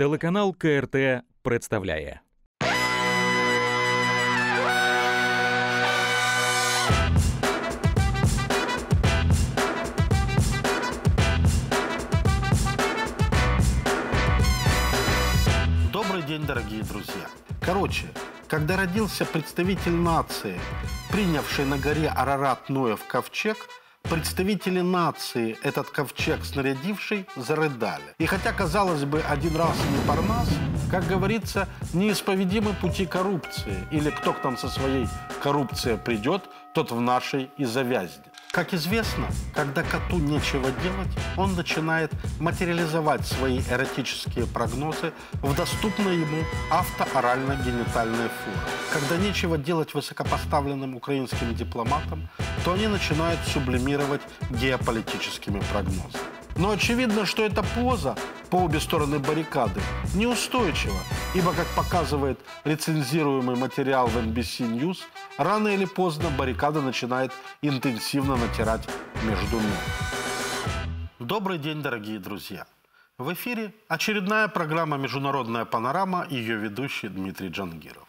Телеканал КРТ представляє. Добрый день, дорогие друзья. Короче, когда родился представитель нации, принявший на горе Арарат Ноев ковчег – Представители нации, этот ковчег снарядивший, зарыдали. И хотя, казалось бы, один раз не Парнас, как говорится, неисповедимы пути коррупции. Или кто к нам со своей коррупцией придет, тот в нашей и завязнет. Как известно, когда коту нечего делать, он начинает материализовать свои эротические прогнозы в доступной ему автоорально-генитальной форме. Когда нечего делать высокопоставленным украинским дипломатам, то они начинают сублимировать геополитическими прогнозами. Но очевидно, что эта поза по обе стороны баррикады неустойчива, ибо, как показывает рецензируемый материал в NBC News, рано или поздно баррикада начинает интенсивно натирать между ними. Добрый день, дорогие друзья! В эфире очередная программа «Международная панорама» и ее ведущий Дмитрий Джангиров.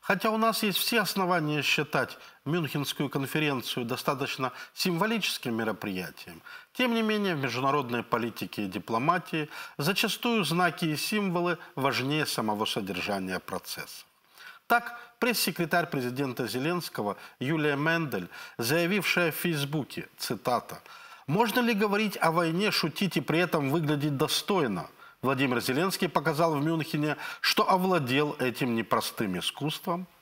Хотя у нас есть все основания считать Мюнхенскую конференцию достаточно символическим мероприятием, тем не менее, в международной политике и дипломатии зачастую знаки и символы важнее самого содержания процесса. Так, пресс-секретарь президента Зеленского Юлия Мендель, заявившая в Фейсбуке, цитата, «Можно ли говорить о войне, шутить и при этом выглядеть достойно?» Владимир Зеленский показал в Мюнхене, что овладел этим непростым искусством –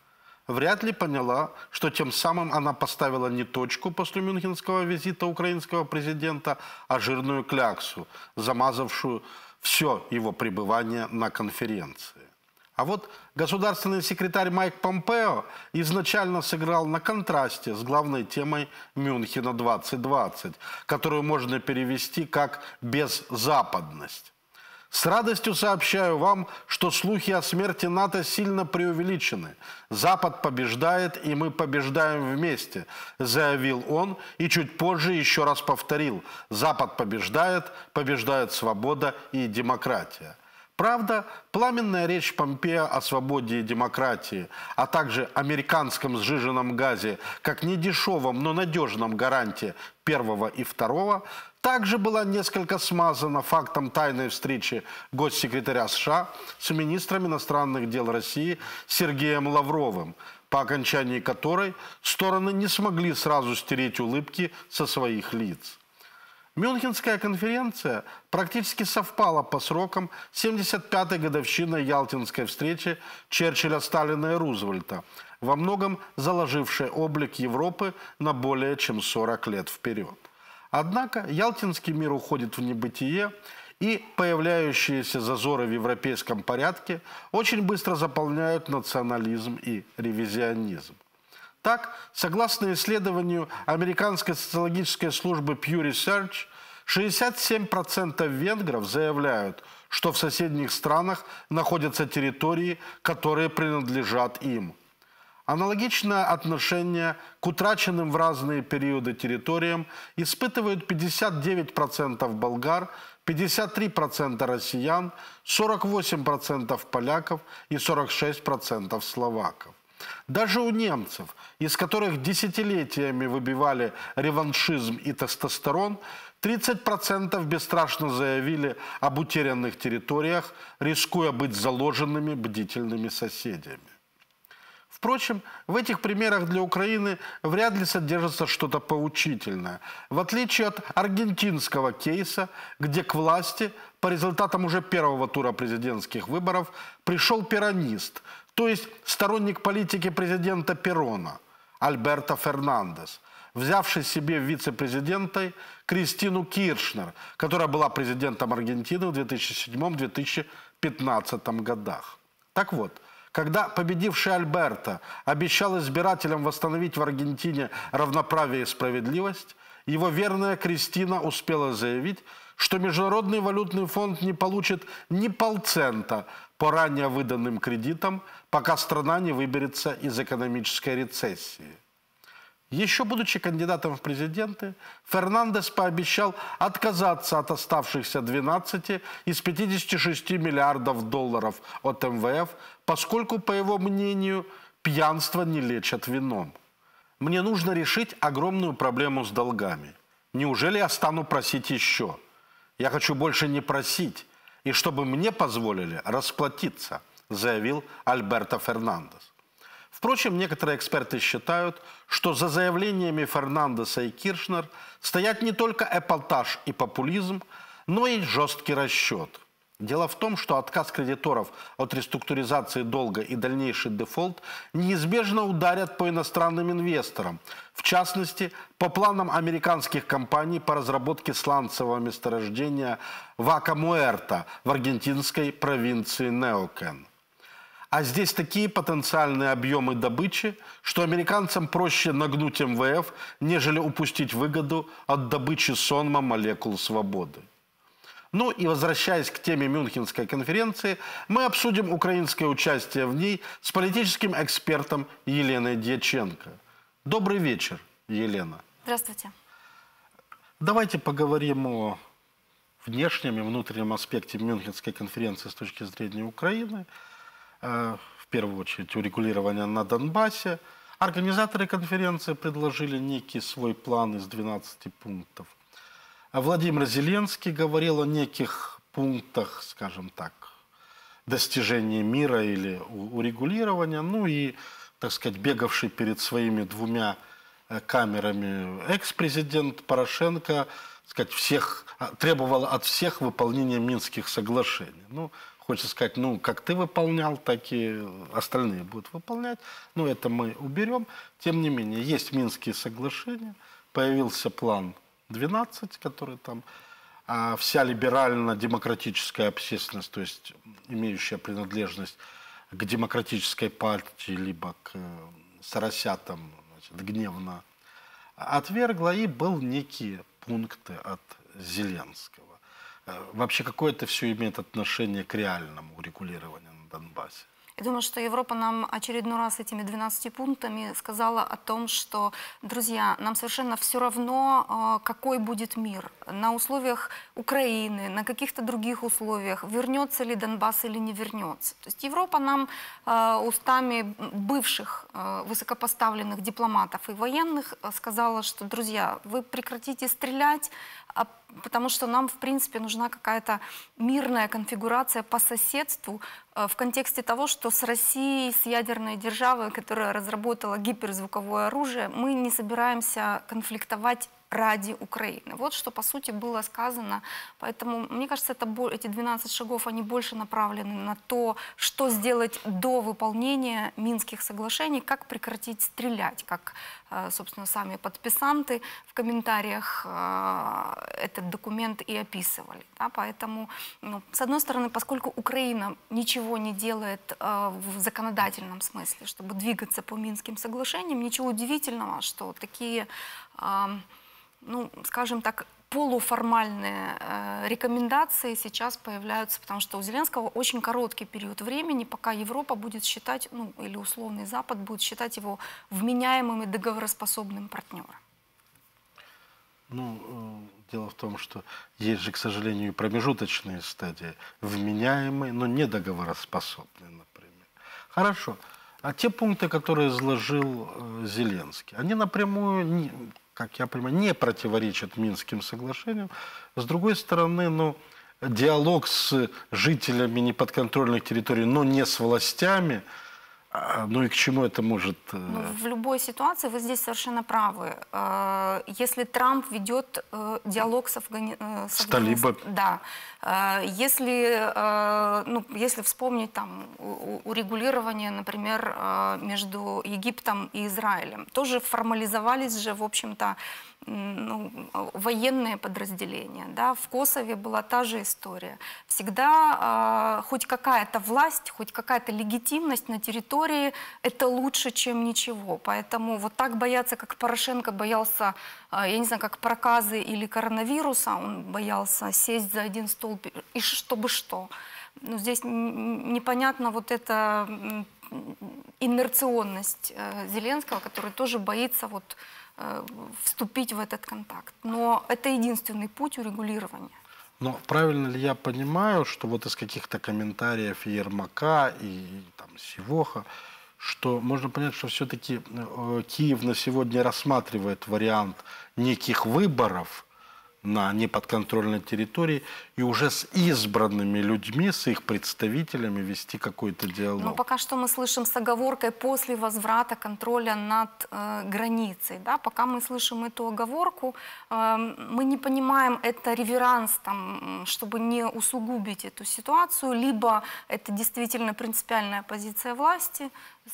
вряд ли поняла, что тем самым она поставила не точку после мюнхенского визита украинского президента, а жирную кляксу, замазавшую все его пребывание на конференции. А вот государственный секретарь Майк Помпео изначально сыграл на контрасте с главной темой Мюнхена 2020, которую можно перевести как «беззападность». С радостью сообщаю вам, что слухи о смерти НАТО сильно преувеличены. Запад побеждает, и мы побеждаем вместе, заявил он и чуть позже еще раз повторил. Запад побеждает, побеждает свобода и демократия. Правда, пламенная речь Помпея о свободе и демократии, а также американском сжиженном газе как недешевом, но надежном гарантии первого и второго – также была несколько смазана фактом тайной встречи госсекретаря США с министром иностранных дел России Сергеем Лавровым, по окончании которой стороны не смогли сразу стереть улыбки со своих лиц. Мюнхенская конференция практически совпала по срокам 75-й годовщины Ялтинской встречи Черчилля, Сталина и Рузвельта, во многом заложившей облик Европы на более чем 40 лет вперед. Однако Ялтинский мир уходит в небытие, и появляющиеся зазоры в европейском порядке очень быстро заполняют национализм и ревизионизм. Так, согласно исследованию Американской социологической службы Pew Research, 67% венгров заявляют, что в соседних странах находятся территории, которые принадлежат им. Аналогичное отношение к утраченным в разные периоды территориям испытывают 59% болгар, 53% россиян, 48% поляков и 46% словаков. Даже у немцев, из которых десятилетиями выбивали реваншизм и тестостерон, 30% бесстрашно заявили об утерянных территориях, рискуя быть заложенными бдительными соседями. Впрочем, в этих примерах для Украины вряд ли содержится что-то поучительное. В отличие от аргентинского кейса, где к власти по результатам уже первого тура президентских выборов пришел перонист, то есть сторонник политики президента Перона, Альберто Фернандес, взявший себе вице-президентой Кристину Киршнер, которая была президентом Аргентины в 2007-2015 годах. Так вот, когда победивший Альберто обещал избирателям восстановить в Аргентине равноправие и справедливость, его верная Кристина успела заявить, что Международный валютный фонд не получит ни полцента по ранее выданным кредитам, пока страна не выберется из экономической рецессии. Еще будучи кандидатом в президенты, Фернандес пообещал отказаться от оставшихся 12 из 56 миллиардов долларов от МВФ, поскольку, по его мнению, пьянство не лечат вином. Мне нужно решить огромную проблему с долгами. Неужели я стану просить еще? Я хочу больше не просить, и чтобы мне позволили расплатиться, заявил Альберто Фернандес. Впрочем, некоторые эксперты считают, что за заявлениями Фернандеса и Киршнер стоят не только эпатаж и популизм, но и жесткий расчет. Дело в том, что отказ кредиторов от реструктуризации долга и дальнейший дефолт неизбежно ударят по иностранным инвесторам, в частности, по планам американских компаний по разработке сланцевого месторождения Вака Муэрта в аргентинской провинции Неокен. А здесь такие потенциальные объемы добычи, что американцам проще нагнуть МВФ, нежели упустить выгоду от добычи сонма молекул свободы. Ну и возвращаясь к теме Мюнхенской конференции, мы обсудим украинское участие в ней с политическим экспертом Еленой Дьяченко. Добрый вечер, Елена. Здравствуйте. Давайте поговорим о внешнем и внутреннем аспекте Мюнхенской конференции с точки зрения Украины – Э, в первую очередь урегулирования на Донбассе. Организаторы конференции предложили некий свой план из 12 пунктов. А Владимир Зеленский говорил о неких пунктах, скажем так, достижения мира или урегулирования. Ну и, так сказать, бегавший перед своими двумя э, камерами экс-президент Порошенко сказать, всех, а, требовал от всех выполнения Минских соглашений. Ну, Хочется сказать, ну, как ты выполнял, так и остальные будут выполнять. Но ну, это мы уберем. Тем не менее, есть Минские соглашения, появился план 12, который там а вся либерально-демократическая общественность, то есть имеющая принадлежность к демократической партии, либо к э, соросятам, значит, гневно отвергла, и был некие пункты от Зеленского. Вообще какое это все имеет отношение к реальному регулированию на Донбассе? Я думаю, что Европа нам очередной раз этими 12 пунктами сказала о том, что, друзья, нам совершенно все равно, э, какой будет мир. На условиях Украины, на каких-то других условиях, вернется ли Донбасс или не вернется. То есть Европа нам э, устами бывших э, высокопоставленных дипломатов и военных сказала, что, друзья, вы прекратите стрелять, а, потому что нам, в принципе, нужна какая-то мирная конфигурация по соседству, Э, в контексте того, что с Россией, с ядерной державой, которая разработала гиперзвуковое оружие, мы не собираемся конфликтовать ради Украины. Вот что, по сути, было сказано. Поэтому, мне кажется, это, эти 12 шагов, они больше направлены на то, что сделать до выполнения Минских соглашений, как прекратить стрелять, как, э, собственно, сами подписанты в комментариях э, этот документ и описывали. Да? Поэтому, ну, с одной стороны, поскольку Украина ничего не делает э, в законодательном смысле, чтобы двигаться по Минским соглашениям, ничего удивительного, что такие... Um, ну, скажем так, полуформальные э, рекомендации сейчас появляются, потому что у Зеленского очень короткий период времени, пока Европа будет считать, ну или условный Запад будет считать его вменяемым и договороспособным партнером. Ну, э, дело в том, что есть же, к сожалению, промежуточные стадии, вменяемые, но не договороспособные, например. Хорошо. А те пункты, которые изложил э, Зеленский, они напрямую не, как я понимаю, не противоречит Минским соглашениям. С другой стороны, ну, диалог с жителями неподконтрольных территорий, но не с властями – а, ну и к чему это может... Э, ну, в любой ситуации вы здесь совершенно правы. Э, если Трамп ведет э, диалог с, Афганистаном, с, с Да. Если, ну, если вспомнить там урегулирование, например, между Египтом и Израилем, тоже формализовались же, в общем-то, ну, военные подразделения. Да? В Косове была та же история. Всегда э, хоть какая-то власть, хоть какая-то легитимность на территории – это лучше, чем ничего. Поэтому вот так бояться, как Порошенко боялся, э, я не знаю, как проказы или коронавируса, он боялся сесть за один стол, и чтобы что. Но здесь непонятно вот эта инерционность э, Зеленского, который тоже боится вот Э, вступить в этот контакт. Но это единственный путь урегулирования. Но правильно ли я понимаю, что вот из каких-то комментариев Ермака и там, Сивоха, что можно понять, что все-таки э, Киев на сегодня рассматривает вариант неких выборов на неподконтрольной территории и уже с избранными людьми, с их представителями вести какой-то диалог. Но пока что мы слышим с оговоркой после возврата контроля над э, границей. Да? Пока мы слышим эту оговорку, э, мы не понимаем, это реверанс, там, чтобы не усугубить эту ситуацию, либо это действительно принципиальная позиция власти,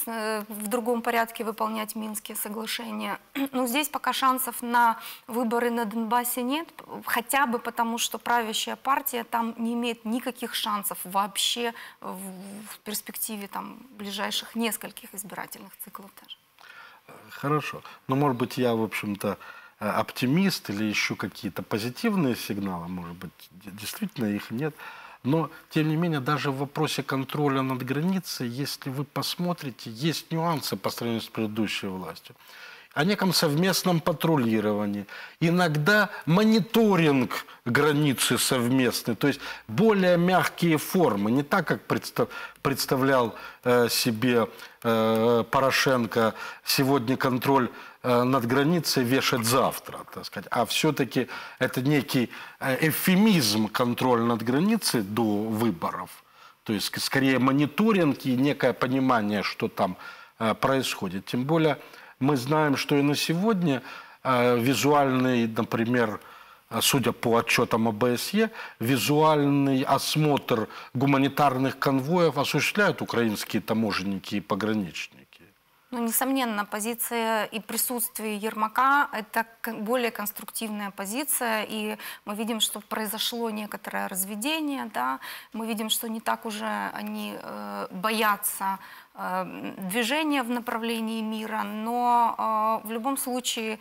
э, в другом порядке выполнять Минские соглашения. Но здесь пока шансов на выборы на Донбассе нет, хотя бы потому, что правящая партия партия там не имеет никаких шансов вообще в перспективе там, ближайших нескольких избирательных циклов даже. Хорошо. Но, ну, может быть, я, в общем-то, э, оптимист или ищу какие-то позитивные сигналы, может быть, действительно их нет. Но, тем не менее, даже в вопросе контроля над границей, если вы посмотрите, есть нюансы по сравнению с предыдущей властью о неком совместном патрулировании, иногда мониторинг границы совместный, то есть более мягкие формы, не так, как представлял э, себе э, Порошенко сегодня контроль э, над границей вешать завтра, так сказать, а все-таки это некий эвфемизм контроль над границей до выборов, то есть скорее мониторинг и некое понимание, что там происходит. Тем более мы знаем, что и на сегодня э, визуальный, например, э, судя по отчетам ОБСЕ, визуальный осмотр гуманитарных конвоев осуществляют украинские таможенники и пограничники. Ну, несомненно, позиция и присутствие Ермака – это более конструктивная позиция, и мы видим, что произошло некоторое разведение, да, мы видим, что не так уже они э, боятся Э, движение в направлении мира, но э, в любом случае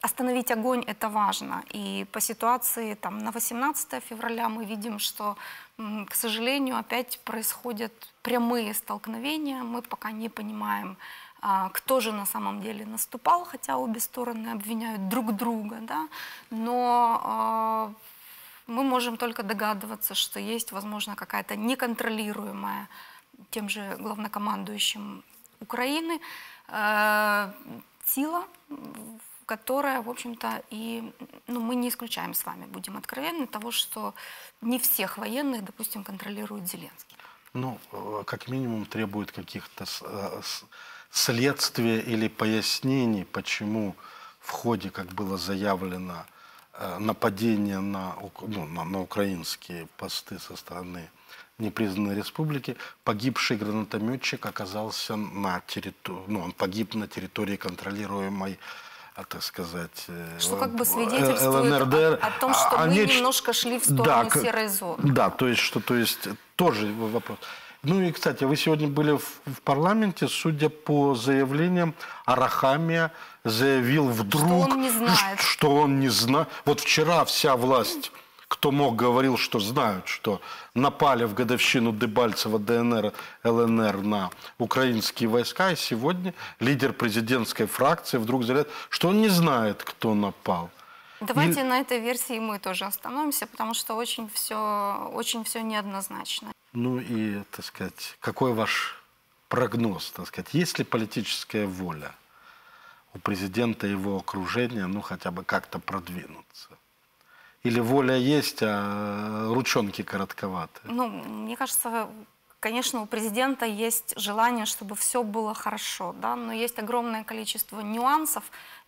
остановить огонь – это важно. И по ситуации там, на 18 февраля мы видим, что, к сожалению, опять происходят прямые столкновения. Мы пока не понимаем, э, кто же на самом деле наступал, хотя обе стороны обвиняют друг друга. Да? Но мы можем только догадываться, что есть, возможно, какая-то неконтролируемая тем же главнокомандующим Украины, э, сила, которая, в общем-то, и ну, мы не исключаем с вами, будем откровенны, того, что не всех военных, допустим, контролирует Зеленский. Ну, э, как минимум, требует каких-то э, следствия или пояснений, почему в ходе, как было заявлено, нападение на, ну, на, на украинские посты со стороны непризнанной республики, погибший гранатометчик оказался на территории, ну, он погиб на территории контролируемой а так сказать, э, что как бы свидетельствует ЛНРДР, о, о том, а, что они а мы немножко шли в сторону да, серой зоны. Да, то есть что, то есть тоже вопрос. Ну и, кстати, вы сегодня были в, в парламенте, судя по заявлениям, Арахамия заявил вдруг, что он не знает. Что он не зна... Вот вчера вся власть кто мог, говорил, что знают, что напали в годовщину Дебальцева ДНР, ЛНР на украинские войска, и сегодня лидер президентской фракции вдруг заявляет, что он не знает, кто напал. Давайте и... на этой версии мы тоже остановимся, потому что очень все, очень все неоднозначно. Ну и, так сказать, какой ваш прогноз, так сказать, есть ли политическая воля у президента и его окружения, ну хотя бы как-то продвинуться? Или воля есть, а ручонки коротковаты? Ну, мне кажется, конечно, у президента есть желание, чтобы все было хорошо, да, но есть огромное количество нюансов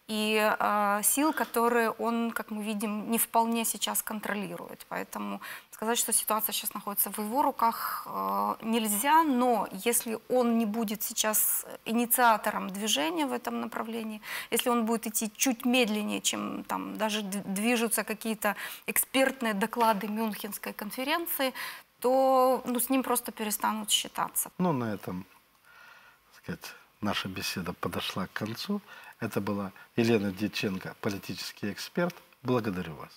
и э, сил, которые он, как мы видим, не вполне сейчас контролирует. Поэтому Сказать, что ситуация сейчас находится в его руках э, нельзя, но если он не будет сейчас инициатором движения в этом направлении, если он будет идти чуть медленнее, чем там даже движутся какие-то экспертные доклады Мюнхенской конференции, то ну, с ним просто перестанут считаться. Ну, на этом, так сказать, наша беседа подошла к концу. Это была Елена Дьяченко, политический эксперт. Благодарю вас.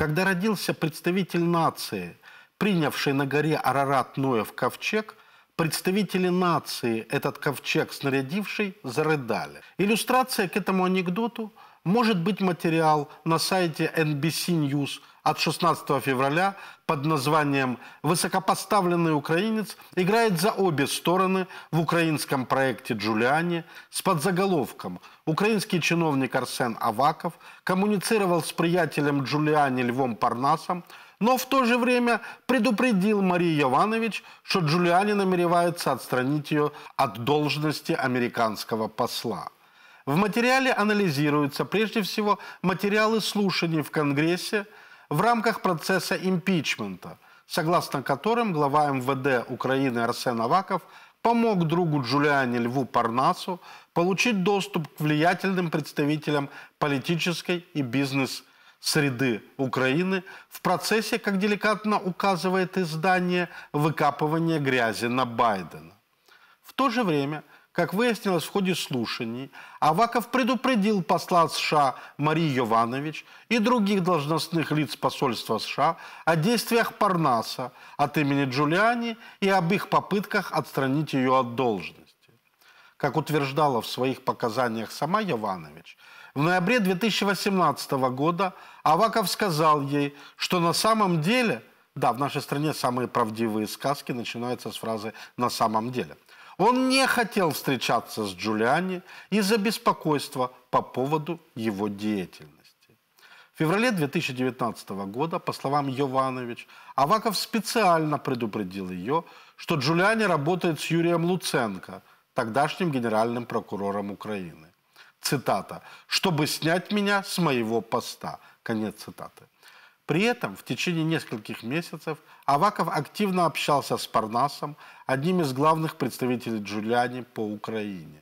Когда родился представитель нации, принявший на горе Арарат Ноев ковчег, представители нации, этот ковчег снарядивший, зарыдали. Иллюстрация к этому анекдоту может быть материал на сайте NBC News – от 16 февраля под названием «Высокопоставленный украинец» играет за обе стороны в украинском проекте «Джулиани» с подзаголовком «Украинский чиновник Арсен Аваков коммуницировал с приятелем Джулиани Львом Парнасом, но в то же время предупредил Марии Иванович, что Джулиани намеревается отстранить ее от должности американского посла». В материале анализируются прежде всего материалы слушаний в Конгрессе – в рамках процесса импичмента, согласно которым глава МВД Украины Арсен Аваков помог другу Джулиане Льву Парнасу получить доступ к влиятельным представителям политической и бизнес-среды Украины в процессе, как деликатно указывает издание, выкапывания грязи на Байдена. В то же время – как выяснилось в ходе слушаний, Аваков предупредил посла США Марии Йованович и других должностных лиц посольства США о действиях Парнаса от имени Джулиани и об их попытках отстранить ее от должности. Как утверждала в своих показаниях сама Йованович, в ноябре 2018 года Аваков сказал ей, что на самом деле, да, в нашей стране самые правдивые сказки начинаются с фразы «на самом деле», он не хотел встречаться с Джулиани из-за беспокойства по поводу его деятельности. В феврале 2019 года, по словам Йованович, Аваков специально предупредил ее, что Джулиани работает с Юрием Луценко, тогдашним генеральным прокурором Украины. Цитата. «Чтобы снять меня с моего поста». Конец цитаты. При этом в течение нескольких месяцев Аваков активно общался с Парнасом, одним из главных представителей Джулиани по Украине.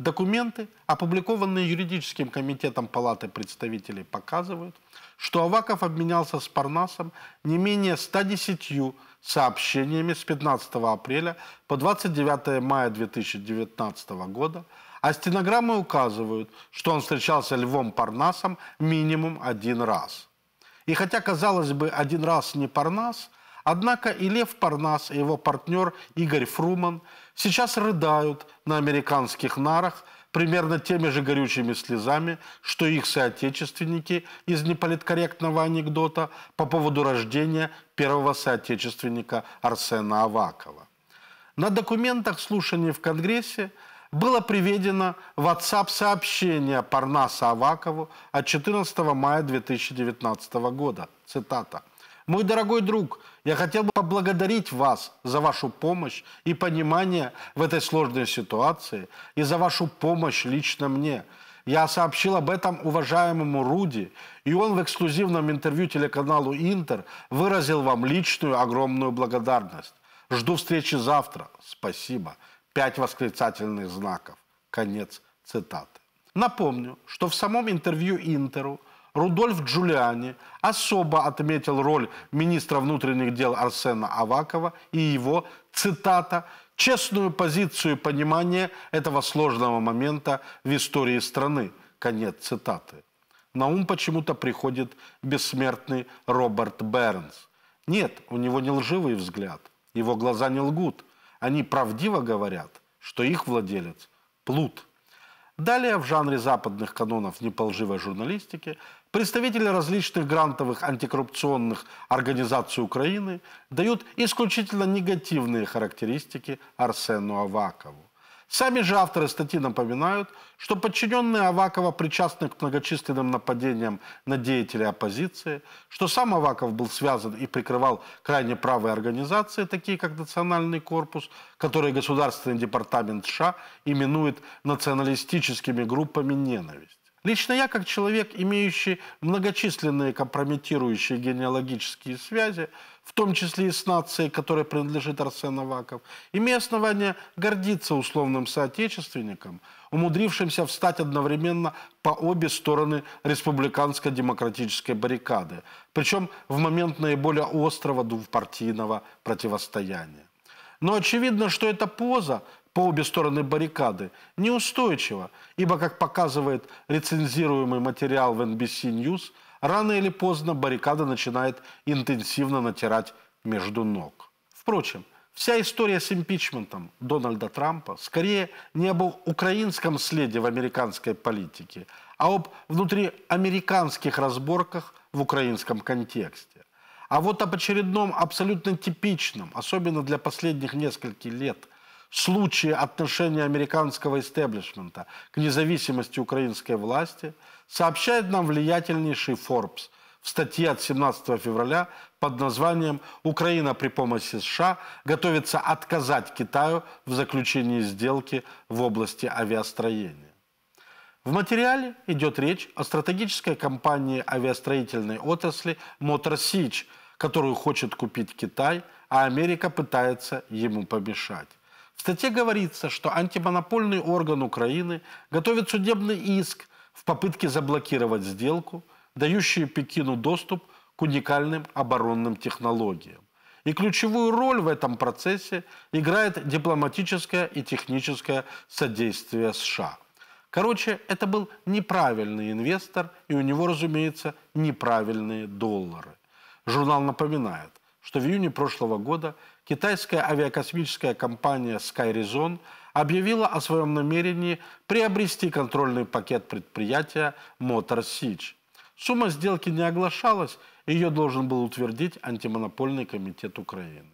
Документы, опубликованные юридическим комитетом Палаты представителей, показывают, что Аваков обменялся с Парнасом не менее 110 сообщениями с 15 апреля по 29 мая 2019 года, а стенограммы указывают, что он встречался Львом Парнасом минимум один раз – и хотя, казалось бы, один раз не Парнас, однако и Лев Парнас, и его партнер Игорь Фруман сейчас рыдают на американских нарах примерно теми же горючими слезами, что их соотечественники из неполиткорректного анекдота по поводу рождения первого соотечественника Арсена Авакова. На документах слушаний в Конгрессе – было приведено в WhatsApp-сообщение Парнаса Авакову от 14 мая 2019 года. Цитата. «Мой дорогой друг, я хотел бы поблагодарить вас за вашу помощь и понимание в этой сложной ситуации и за вашу помощь лично мне. Я сообщил об этом уважаемому Руди, и он в эксклюзивном интервью телеканалу «Интер» выразил вам личную огромную благодарность. Жду встречи завтра. Спасибо. Пять восклицательных знаков. Конец цитаты. Напомню, что в самом интервью Интеру Рудольф Джулиани особо отметил роль министра внутренних дел Арсена Авакова и его, цитата, «честную позицию и понимание этого сложного момента в истории страны». Конец цитаты. На ум почему-то приходит бессмертный Роберт Бернс. Нет, у него не лживый взгляд, его глаза не лгут, они правдиво говорят, что их владелец – плут. Далее в жанре западных канонов неполживой журналистики представители различных грантовых антикоррупционных организаций Украины дают исключительно негативные характеристики Арсену Авакову. Сами же авторы статьи напоминают, что подчиненные Авакова причастны к многочисленным нападениям на деятелей оппозиции, что сам Аваков был связан и прикрывал крайне правые организации, такие как Национальный корпус, которые Государственный департамент США именует националистическими группами ненависти. Лично я, как человек, имеющий многочисленные компрометирующие генеалогические связи, в том числе и с нацией, которой принадлежит Арсен Аваков, имею основания гордиться условным соотечественником, умудрившимся встать одновременно по обе стороны республиканско-демократической баррикады, причем в момент наиболее острого двухпартийного противостояния. Но очевидно, что эта поза по обе стороны баррикады, неустойчиво, ибо, как показывает рецензируемый материал в NBC News, рано или поздно баррикада начинает интенсивно натирать между ног. Впрочем, вся история с импичментом Дональда Трампа скорее не об украинском следе в американской политике, а об внутриамериканских разборках в украинском контексте. А вот об очередном абсолютно типичном, особенно для последних нескольких лет – случае отношения американского истеблишмента к независимости украинской власти, сообщает нам влиятельнейший Forbes в статье от 17 февраля под названием «Украина при помощи США готовится отказать Китаю в заключении сделки в области авиастроения». В материале идет речь о стратегической компании авиастроительной отрасли Motor Siege, которую хочет купить Китай, а Америка пытается ему помешать. В статье говорится, что антимонопольный орган Украины готовит судебный иск в попытке заблокировать сделку, дающую Пекину доступ к уникальным оборонным технологиям. И ключевую роль в этом процессе играет дипломатическое и техническое содействие США. Короче, это был неправильный инвестор, и у него, разумеется, неправильные доллары. Журнал напоминает, что в июне прошлого года китайская авиакосмическая компания Skyrizon объявила о своем намерении приобрести контрольный пакет предприятия Motor Siege. Сумма сделки не оглашалась, ее должен был утвердить антимонопольный комитет Украины.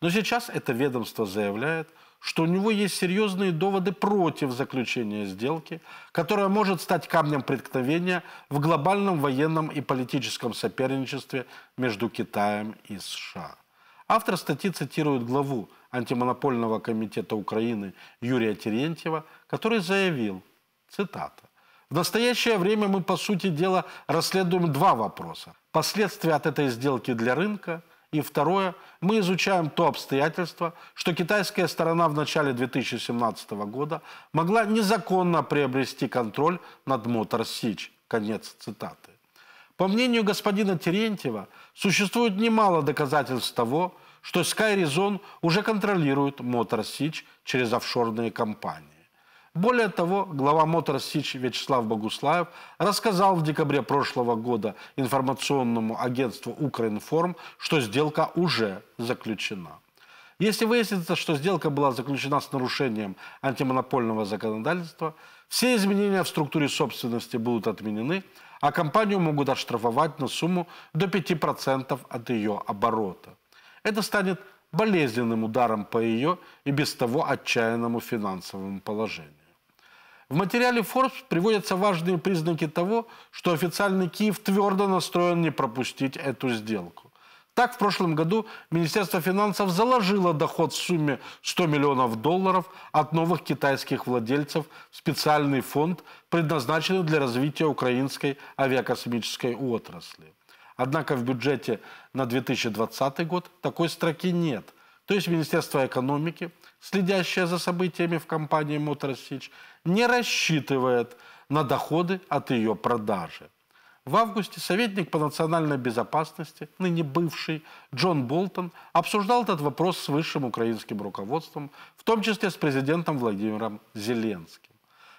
Но сейчас это ведомство заявляет, что у него есть серьезные доводы против заключения сделки, которая может стать камнем преткновения в глобальном военном и политическом соперничестве между Китаем и США. Автор статьи цитирует главу антимонопольного комитета Украины Юрия Терентьева, который заявил, цитата, «В настоящее время мы, по сути дела, расследуем два вопроса. Последствия от этой сделки для рынка – и второе, мы изучаем то обстоятельство, что китайская сторона в начале 2017 года могла незаконно приобрести контроль над Мотор Сич. Конец цитаты. По мнению господина Терентьева, существует немало доказательств того, что Skyrizon уже контролирует Motor Stitch через офшорные компании. Более того, глава Motor Stitch Вячеслав Богуслаев рассказал в декабре прошлого года информационному агентству Украинформ, что сделка уже заключена. Если выяснится, что сделка была заключена с нарушением антимонопольного законодательства, все изменения в структуре собственности будут отменены, а компанию могут оштрафовать на сумму до 5% от ее оборота. Это станет болезненным ударом по ее и без того отчаянному финансовому положению. В материале Forbes приводятся важные признаки того, что официальный Киев твердо настроен не пропустить эту сделку. Так, в прошлом году Министерство финансов заложило доход в сумме 100 миллионов долларов от новых китайских владельцев в специальный фонд, предназначенный для развития украинской авиакосмической отрасли. Однако в бюджете на 2020 год такой строки нет. То есть Министерство экономики, следящее за событиями в компании Моторсич, не рассчитывает на доходы от ее продажи. В августе советник по национальной безопасности, ныне бывший, Джон Болтон, обсуждал этот вопрос с высшим украинским руководством, в том числе с президентом Владимиром Зеленским.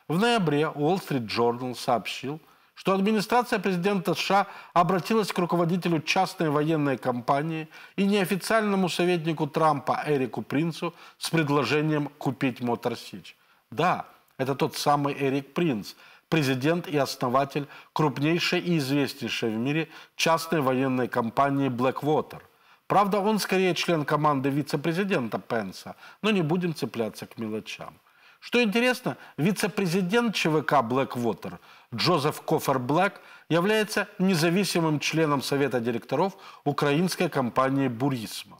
В ноябре Wall Street Journal сообщил, что администрация президента США обратилась к руководителю частной военной компании и неофициальному советнику Трампа Эрику Принцу с предложением купить Мотор Сич. Да, это тот самый Эрик Принц – президент и основатель крупнейшей и известнейшей в мире частной военной компании Blackwater. Правда, он скорее член команды вице-президента Пенса, но не будем цепляться к мелочам. Что интересно, вице-президент ЧВК Blackwater Джозеф Кофер Блэк является независимым членом Совета директоров украинской компании «Бурисма».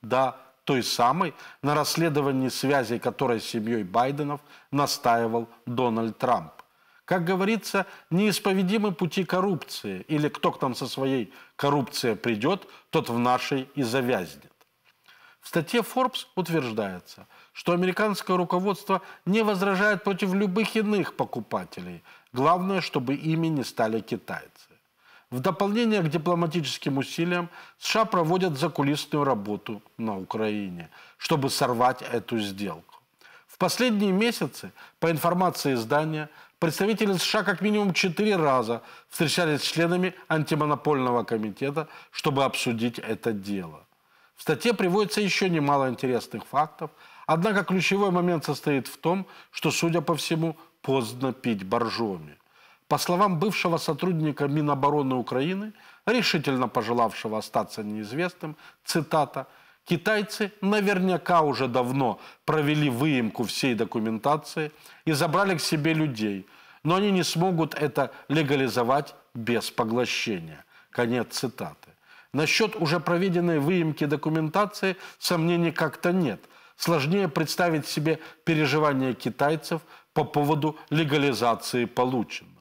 Да, той самой, на расследовании связей которой с семьей Байденов настаивал Дональд Трамп. Как говорится, неисповедимы пути коррупции. Или кто к нам со своей коррупцией придет, тот в нашей и завязнет. В статье Forbes утверждается, что американское руководство не возражает против любых иных покупателей. Главное, чтобы ими не стали китайцы. В дополнение к дипломатическим усилиям США проводят закулисную работу на Украине, чтобы сорвать эту сделку. В последние месяцы, по информации издания, Представители США как минимум четыре раза встречались с членами антимонопольного комитета, чтобы обсудить это дело. В статье приводится еще немало интересных фактов, однако ключевой момент состоит в том, что, судя по всему, поздно пить боржоми. По словам бывшего сотрудника Минобороны Украины, решительно пожелавшего остаться неизвестным, цитата – Китайцы наверняка уже давно провели выемку всей документации и забрали к себе людей, но они не смогут это легализовать без поглощения. Конец цитаты. Насчет уже проведенной выемки документации сомнений как-то нет. Сложнее представить себе переживания китайцев по поводу легализации полученного.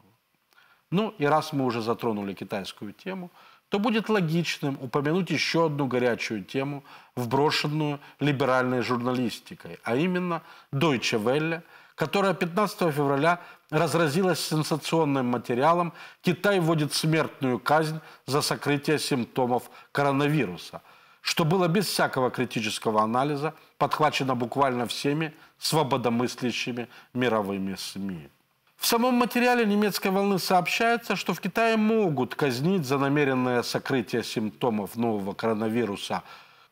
Ну и раз мы уже затронули китайскую тему – то будет логичным упомянуть еще одну горячую тему, вброшенную либеральной журналистикой, а именно Deutsche Welle, которая 15 февраля разразилась сенсационным материалом «Китай вводит смертную казнь за сокрытие симптомов коронавируса», что было без всякого критического анализа подхвачено буквально всеми свободомыслящими мировыми СМИ. В самом материале немецкой волны сообщается, что в Китае могут казнить за намеренное сокрытие симптомов нового коронавируса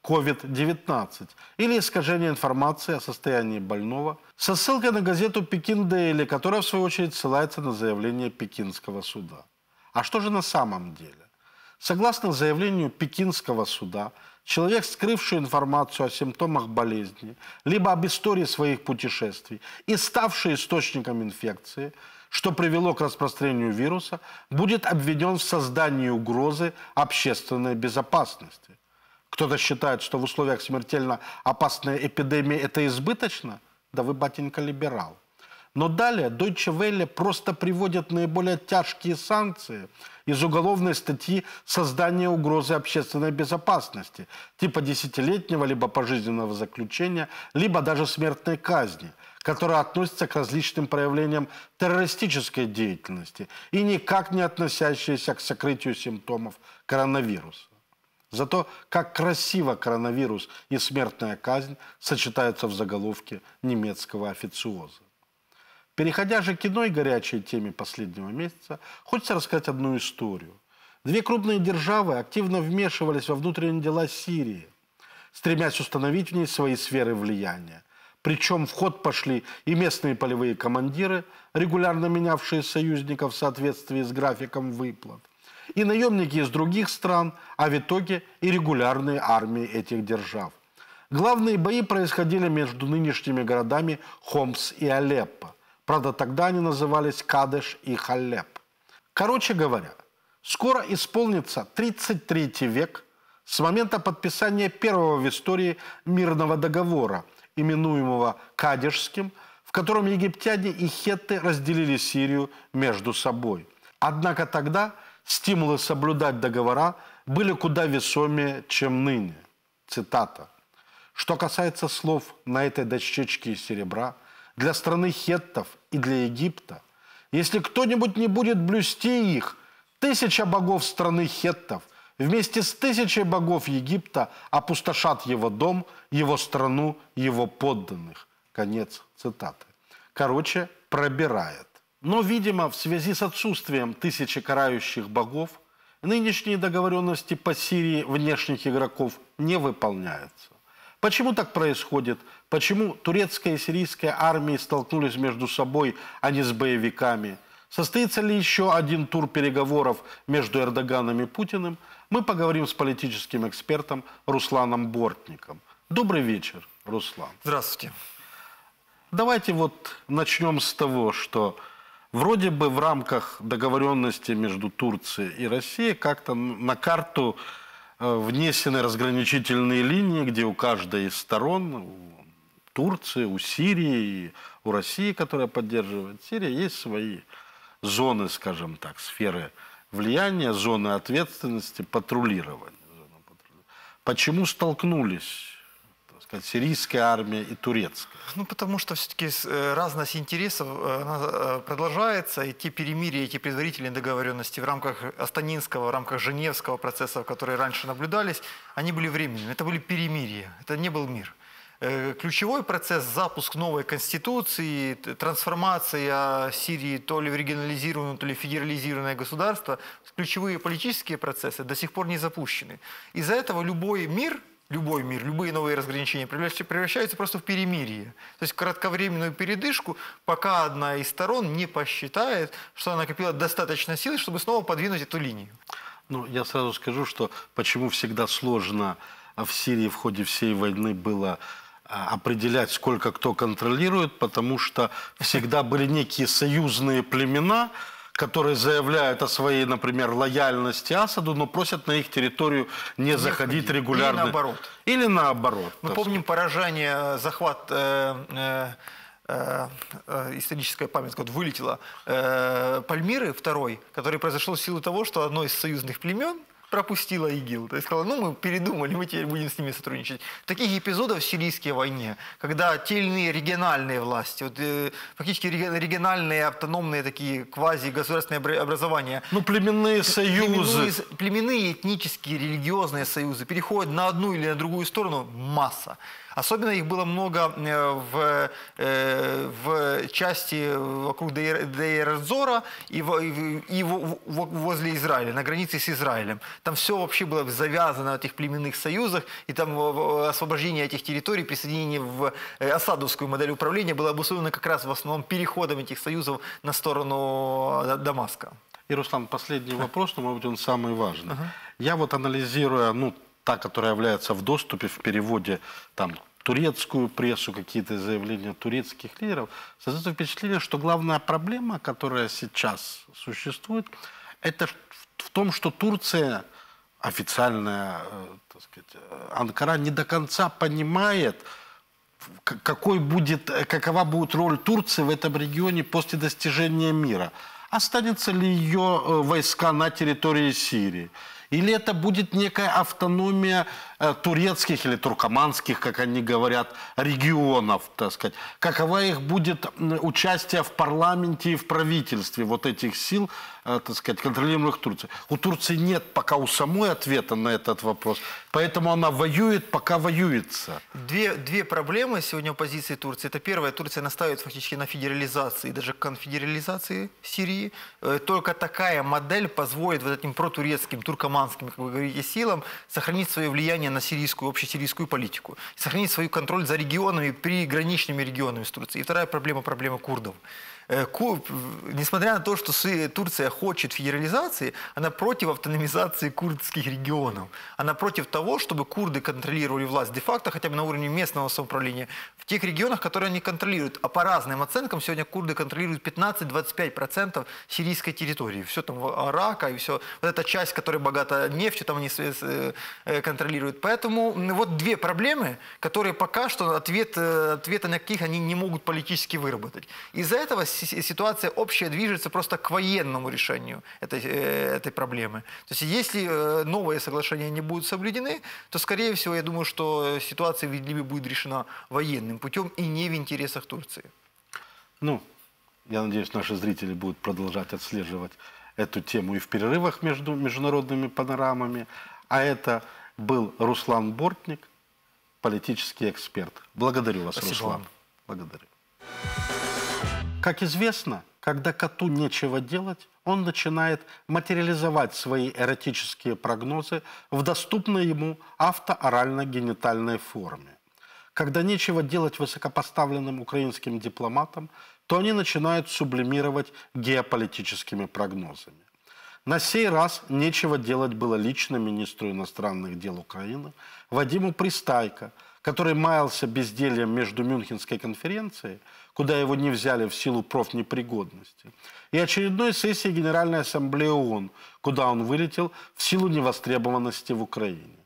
COVID-19 или искажение информации о состоянии больного со ссылкой на газету «Пекин Дейли», которая, в свою очередь, ссылается на заявление пекинского суда. А что же на самом деле? Согласно заявлению пекинского суда – человек, скрывший информацию о симптомах болезни, либо об истории своих путешествий и ставший источником инфекции, что привело к распространению вируса, будет обведен в создании угрозы общественной безопасности. Кто-то считает, что в условиях смертельно опасной эпидемии это избыточно? Да вы, батенька, либерал. Но далее Deutsche Welle просто приводит наиболее тяжкие санкции – из уголовной статьи «Создание угрозы общественной безопасности» типа десятилетнего либо пожизненного заключения, либо даже смертной казни – которая относится к различным проявлениям террористической деятельности и никак не относящиеся к сокрытию симптомов коронавируса. Зато как красиво коронавирус и смертная казнь сочетаются в заголовке немецкого официоза. Переходя же к иной горячей теме последнего месяца, хочется рассказать одну историю. Две крупные державы активно вмешивались во внутренние дела Сирии, стремясь установить в ней свои сферы влияния. Причем в ход пошли и местные полевые командиры, регулярно менявшие союзников в соответствии с графиком выплат, и наемники из других стран, а в итоге и регулярные армии этих держав. Главные бои происходили между нынешними городами Хомс и Алеппо – Правда, тогда они назывались Кадыш и Халеб. Короче говоря, скоро исполнится 33 век с момента подписания первого в истории мирного договора, именуемого Кадишским, в котором египтяне и хетты разделили Сирию между собой. Однако тогда стимулы соблюдать договора были куда весомее, чем ныне. Цитата. Что касается слов на этой дощечке серебра – для страны хеттов и для Египта. Если кто-нибудь не будет блюсти их, тысяча богов страны хеттов вместе с тысячей богов Египта опустошат его дом, его страну, его подданных. Конец цитаты. Короче, пробирает. Но, видимо, в связи с отсутствием тысячи карающих богов, нынешние договоренности по Сирии внешних игроков не выполняются. Почему так происходит? Почему турецкая и сирийская армии столкнулись между собой, а не с боевиками? Состоится ли еще один тур переговоров между Эрдоганом и Путиным? Мы поговорим с политическим экспертом Русланом Бортником. Добрый вечер, Руслан. Здравствуйте. Давайте вот начнем с того, что вроде бы в рамках договоренности между Турцией и Россией как-то на карту Э, внесены разграничительные линии, где у каждой из сторон, у Турции, у Сирии, у России, которая поддерживает Сирию, есть свои зоны, скажем так, сферы влияния, зоны ответственности, патрулирования. Почему столкнулись сказать, сирийская армия и турецкая? Ну, потому что все-таки э, разность интересов э, э, продолжается, и те перемирия, и те предварительные договоренности в рамках Астанинского, в рамках Женевского процесса, которые раньше наблюдались, они были временными. Это были перемирия, это не был мир ключевой процесс, запуск новой конституции, трансформация Сирии то ли в регионализированное, то ли в федерализированное государство, ключевые политические процессы до сих пор не запущены. Из-за этого любой мир, любой мир, любые новые разграничения превращаются просто в перемирие. То есть кратковременную передышку, пока одна из сторон не посчитает, что она накопила достаточно силы, чтобы снова подвинуть эту линию. Ну, я сразу скажу, что почему всегда сложно а, в Сирии в ходе всей войны было а, определять, сколько кто контролирует, потому что всегда были некие союзные племена, которые заявляют о своей, например, лояльности Асаду, но просят на их территорию не, не заходить ходить. регулярно. Или наоборот. Или наоборот. Мы помним сказать. поражение, э, захват... Э, э, э, Э, историческая память вот вылетела э, Пальмиры второй, который произошел в силу того, что одно из союзных племен, пропустила ИГИЛ. То есть сказала, ну мы передумали, мы теперь будем с ними сотрудничать. Таких эпизодов в сирийской войне, когда те или иные региональные власти, вот, э, фактически региональные, автономные такие квази-государственные образования. Ну племенные союзы. Племенные, племенные этнические, религиозные союзы переходят на одну или на другую сторону масса. Особенно их было много э, в, э, в части вокруг дейр и, в, и в, возле Израиля, на границе с Израилем. Там все вообще было завязано в этих племенных союзах, и там э, освобождение этих территорий, присоединение в осадовскую модель управления было обусловлено как раз в основном переходом этих союзов на сторону Дамаска. И, Руслан, последний вопрос, но, может быть, он самый важный. Uh-huh. Я вот анализируя, ну, та, которая является в доступе в переводе там, турецкую прессу, какие-то заявления турецких лидеров, создается впечатление, что главная проблема, которая сейчас существует, это в том, что Турция, официальная э, так сказать, э, Анкара, не до конца понимает, какой будет, э, какова будет роль Турции в этом регионе после достижения мира. Останется ли ее войска на территории Сирии? Или это будет некая автономия Э, турецких или туркоманских, как они говорят, регионов, так сказать. Какова их будет участие в парламенте и в правительстве вот этих сил, э, так сказать, контролируемых Турцией? У Турции нет пока у самой ответа на этот вопрос, поэтому она воюет, пока воюется. Две, две проблемы сегодня у позиции Турции. Это первое, Турция настаивает фактически на федерализации, даже конфедерализации Сирии. Э, только такая модель позволит вот этим протурецким, туркоманским, как вы говорите, силам сохранить свое влияние влияние на сирийскую, общесирийскую политику, сохранить свой контроль за регионами, приграничными регионами с Турцией. И вторая проблема – проблема курдов. Э, несмотря на то, что Турция хочет федерализации, она против автономизации курдских регионов. Она против того, чтобы курды контролировали власть де-факто, хотя бы на уровне местного самоуправления, в тех регионах, которые они контролируют. А по разным оценкам сегодня курды контролируют 15-25% сирийской территории. Все там Арака и все. Вот эта часть, которая богата нефтью, там они э, контролируют. Поэтому вот две проблемы, которые пока что ответ, э, ответа на каких они не могут политически выработать. Из-за этого ситуация общая движется просто к военному решению этой, э, этой проблемы. То есть если э, новые соглашения не будут соблюдены, то, скорее всего, я думаю, что ситуация в Идлибе будет решена военным путем и не в интересах Турции. Ну, я надеюсь, наши зрители будут продолжать отслеживать эту тему и в перерывах между международными панорамами. А это был Руслан Бортник, политический эксперт. Благодарю вас, Спасибо Руслан. Вам. Благодарю. Как известно, когда коту нечего делать, он начинает материализовать свои эротические прогнозы в доступной ему автоорально-генитальной форме. Когда нечего делать высокопоставленным украинским дипломатам, то они начинают сублимировать геополитическими прогнозами. На сей раз нечего делать было лично министру иностранных дел Украины Вадиму Пристайко, который маялся бездельем между Мюнхенской конференцией – куда его не взяли в силу профнепригодности, и очередной сессии Генеральной Ассамблеи ООН, куда он вылетел в силу невостребованности в Украине.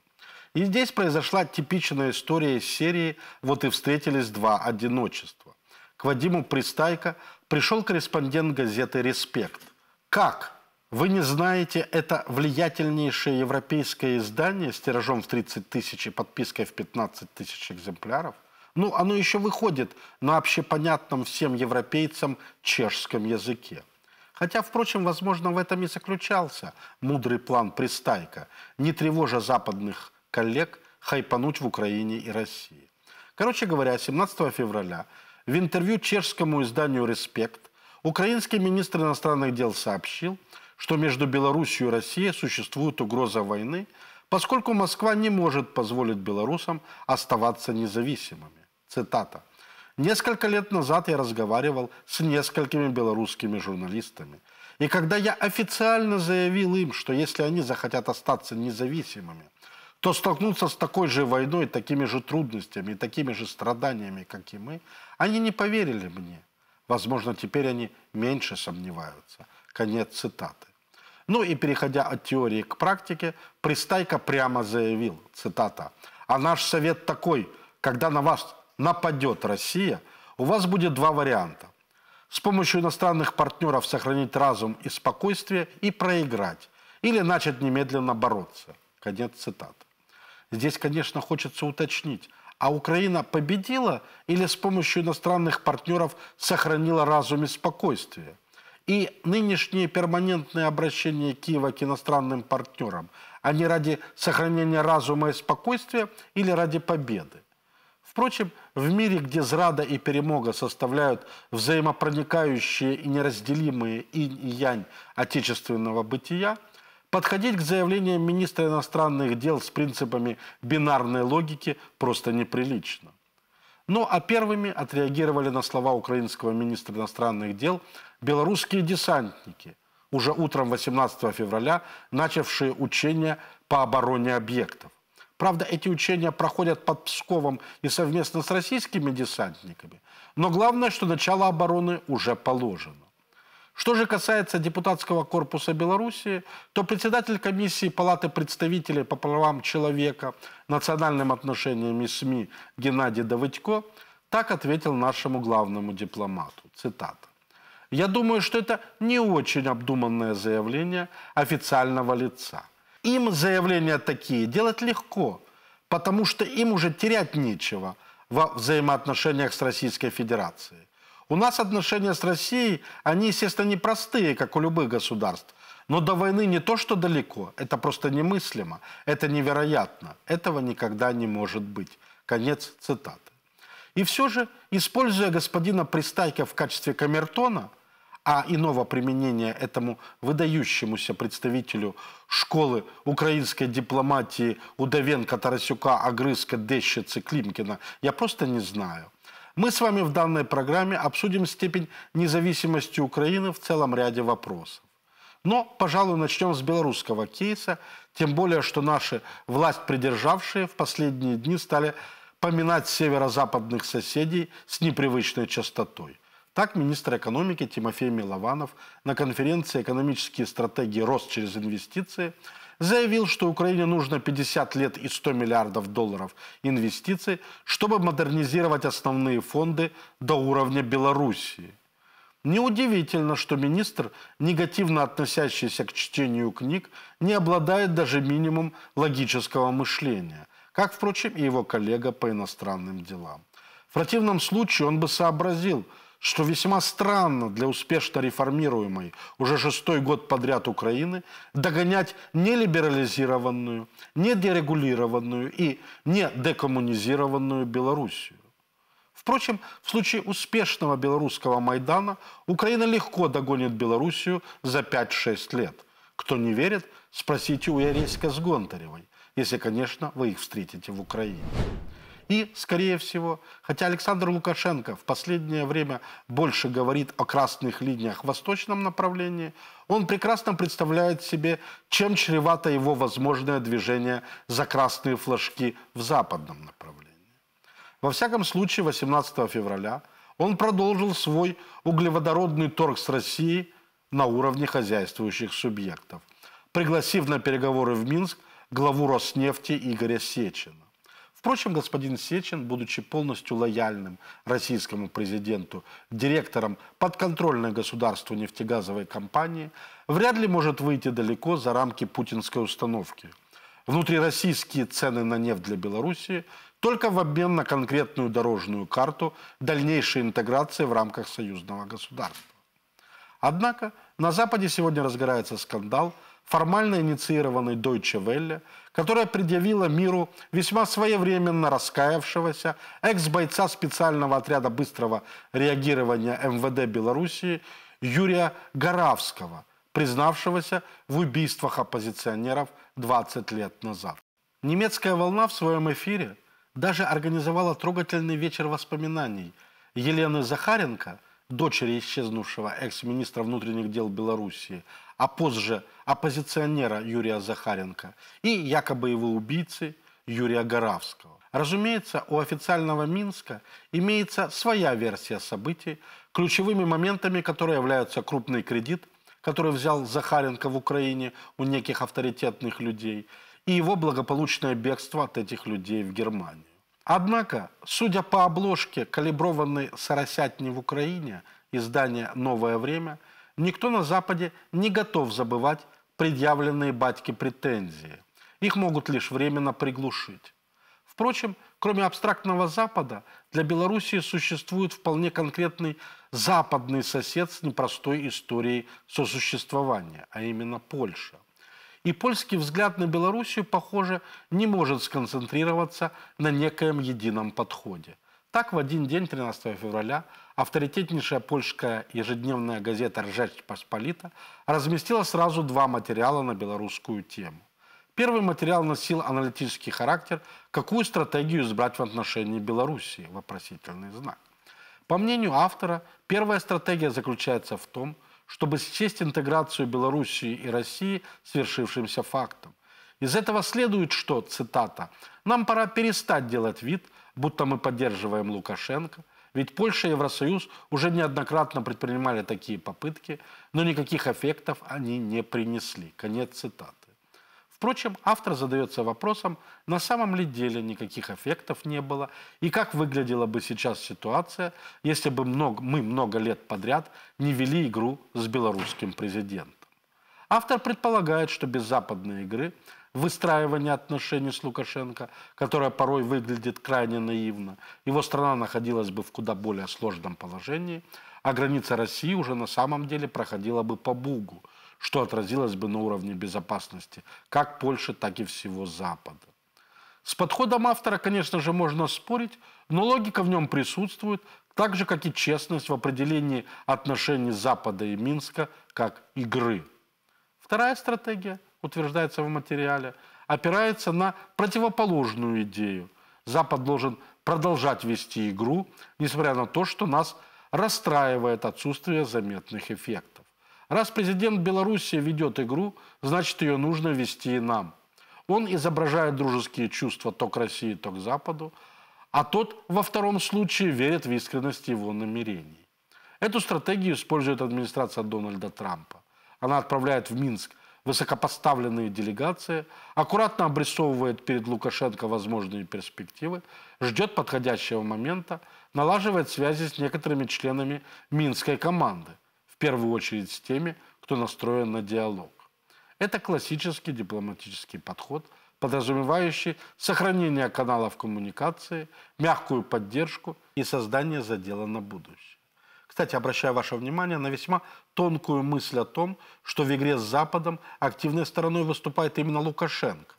И здесь произошла типичная история из серии «Вот и встретились два одиночества». К Вадиму Пристайко пришел корреспондент газеты «Респект». Как? Вы не знаете, это влиятельнейшее европейское издание с тиражом в 30 тысяч и подпиской в 15 тысяч экземпляров – ну, оно еще выходит на общепонятном всем европейцам чешском языке. Хотя, впрочем, возможно, в этом и заключался мудрый план Пристайка, не тревожа западных коллег, хайпануть в Украине и России. Короче говоря, 17 февраля в интервью чешскому изданию «Респект» украинский министр иностранных дел сообщил, что между Беларусью и Россией существует угроза войны, поскольку Москва не может позволить белорусам оставаться независимыми. Цитата. Несколько лет назад я разговаривал с несколькими белорусскими журналистами. И когда я официально заявил им, что если они захотят остаться независимыми, то столкнутся с такой же войной, такими же трудностями, такими же страданиями, как и мы, они не поверили мне. Возможно, теперь они меньше сомневаются. Конец цитаты. Ну и переходя от теории к практике, Пристайко прямо заявил, цитата, «А наш совет такой, когда на вас нападет Россия, у вас будет два варианта. С помощью иностранных партнеров сохранить разум и спокойствие и проиграть. Или начать немедленно бороться. Конец цитаты. Здесь, конечно, хочется уточнить, а Украина победила или с помощью иностранных партнеров сохранила разум и спокойствие? И нынешние перманентные обращения Киева к иностранным партнерам, они ради сохранения разума и спокойствия или ради победы? Впрочем, в мире, где зрада и перемога составляют взаимопроникающие и неразделимые инь и янь отечественного бытия, подходить к заявлениям министра иностранных дел с принципами бинарной логики просто неприлично. Ну а первыми отреагировали на слова украинского министра иностранных дел белорусские десантники, уже утром 18 февраля начавшие учения по обороне объектов. Правда, эти учения проходят под Псковом и совместно с российскими десантниками. Но главное, что начало обороны уже положено. Что же касается депутатского корпуса Белоруссии, то председатель комиссии Палаты представителей по правам человека, национальным отношениям и СМИ Геннадий Давыдько так ответил нашему главному дипломату. Цитата. «Я думаю, что это не очень обдуманное заявление официального лица. Им заявления такие делать легко, потому что им уже терять нечего во взаимоотношениях с Российской Федерацией. У нас отношения с Россией, они, естественно, непростые, как у любых государств. Но до войны не то, что далеко, это просто немыслимо, это невероятно, этого никогда не может быть. Конец цитаты. И все же, используя господина Пристайка в качестве камертона – а иного применения этому выдающемуся представителю школы украинской дипломатии Удовенко, Тарасюка, Агрызка, Дещицы, Климкина, я просто не знаю. Мы с вами в данной программе обсудим степень независимости Украины в целом ряде вопросов. Но, пожалуй, начнем с белорусского кейса, тем более, что наши власть придержавшие в последние дни стали поминать северо-западных соседей с непривычной частотой. Так министр экономики Тимофей Милованов на конференции «Экономические стратегии рост через инвестиции» заявил, что Украине нужно 50 лет и 100 миллиардов долларов инвестиций, чтобы модернизировать основные фонды до уровня Белоруссии. Неудивительно, что министр, негативно относящийся к чтению книг, не обладает даже минимум логического мышления, как, впрочем, и его коллега по иностранным делам. В противном случае он бы сообразил – что весьма странно для успешно реформируемой уже шестой год подряд Украины догонять нелиберализированную, недерегулированную и не декоммунизированную Белоруссию. Впрочем, в случае успешного белорусского Майдана Украина легко догонит Белоруссию за 5-6 лет. Кто не верит, спросите у Яреська с Гонтаревой, если, конечно, вы их встретите в Украине. И, скорее всего, хотя Александр Лукашенко в последнее время больше говорит о красных линиях в восточном направлении, он прекрасно представляет себе, чем чревато его возможное движение за красные флажки в западном направлении. Во всяком случае, 18 февраля он продолжил свой углеводородный торг с Россией на уровне хозяйствующих субъектов, пригласив на переговоры в Минск главу Роснефти Игоря Сечина. Впрочем, господин Сечин, будучи полностью лояльным российскому президенту, директором подконтрольной государству нефтегазовой компании, вряд ли может выйти далеко за рамки путинской установки. Внутрироссийские цены на нефть для Белоруссии только в обмен на конкретную дорожную карту дальнейшей интеграции в рамках союзного государства. Однако на Западе сегодня разгорается скандал – формально инициированной Deutsche Welle, которая предъявила миру весьма своевременно раскаявшегося экс-бойца специального отряда быстрого реагирования МВД Белоруссии Юрия Горавского, признавшегося в убийствах оппозиционеров 20 лет назад. Немецкая волна в своем эфире даже организовала трогательный вечер воспоминаний Елены Захаренко, дочери исчезнувшего экс-министра внутренних дел Белоруссии, а позже оппозиционера Юрия Захаренко и якобы его убийцы Юрия Горавского. Разумеется, у официального Минска имеется своя версия событий, ключевыми моментами которой являются крупный кредит, который взял Захаренко в Украине у неких авторитетных людей, и его благополучное бегство от этих людей в Германию. Однако, судя по обложке, калиброванной «Соросятни в Украине» издание «Новое время», Никто на Западе не готов забывать предъявленные батьки претензии. Их могут лишь временно приглушить. Впрочем, кроме абстрактного Запада, для Белоруссии существует вполне конкретный западный сосед с непростой историей сосуществования, а именно Польша. И польский взгляд на Белоруссию, похоже, не может сконцентрироваться на некоем едином подходе. Так, в один день, 13 февраля, авторитетнейшая польская ежедневная газета «Ржеч Посполита» разместила сразу два материала на белорусскую тему. Первый материал носил аналитический характер «Какую стратегию избрать в отношении Белоруссии?» – вопросительный знак. По мнению автора, первая стратегия заключается в том, чтобы счесть интеграцию Белоруссии и России свершившимся фактом. Из этого следует, что, цитата, «нам пора перестать делать вид, будто мы поддерживаем Лукашенко, ведь Польша и Евросоюз уже неоднократно предпринимали такие попытки, но никаких эффектов они не принесли. Конец цитаты. Впрочем, автор задается вопросом, на самом ли деле никаких эффектов не было, и как выглядела бы сейчас ситуация, если бы много, мы много лет подряд не вели игру с белорусским президентом. Автор предполагает, что без западной игры – выстраивания отношений с Лукашенко, которая порой выглядит крайне наивно. Его страна находилась бы в куда более сложном положении, а граница России уже на самом деле проходила бы по Бугу, что отразилось бы на уровне безопасности как Польши, так и всего Запада. С подходом автора, конечно же, можно спорить, но логика в нем присутствует, так же, как и честность в определении отношений Запада и Минска как игры. Вторая стратегия – утверждается в материале, опирается на противоположную идею. Запад должен продолжать вести игру, несмотря на то, что нас расстраивает отсутствие заметных эффектов. Раз президент Беларуси ведет игру, значит ее нужно вести и нам. Он изображает дружеские чувства то к России, то к Западу, а тот во втором случае верит в искренность его намерений. Эту стратегию использует администрация Дональда Трампа. Она отправляет в Минск высокопоставленные делегации, аккуратно обрисовывает перед Лукашенко возможные перспективы, ждет подходящего момента, налаживает связи с некоторыми членами минской команды, в первую очередь с теми, кто настроен на диалог. Это классический дипломатический подход, подразумевающий сохранение каналов коммуникации, мягкую поддержку и создание задела на будущее. Кстати, обращаю ваше внимание на весьма тонкую мысль о том, что в игре с Западом активной стороной выступает именно Лукашенко.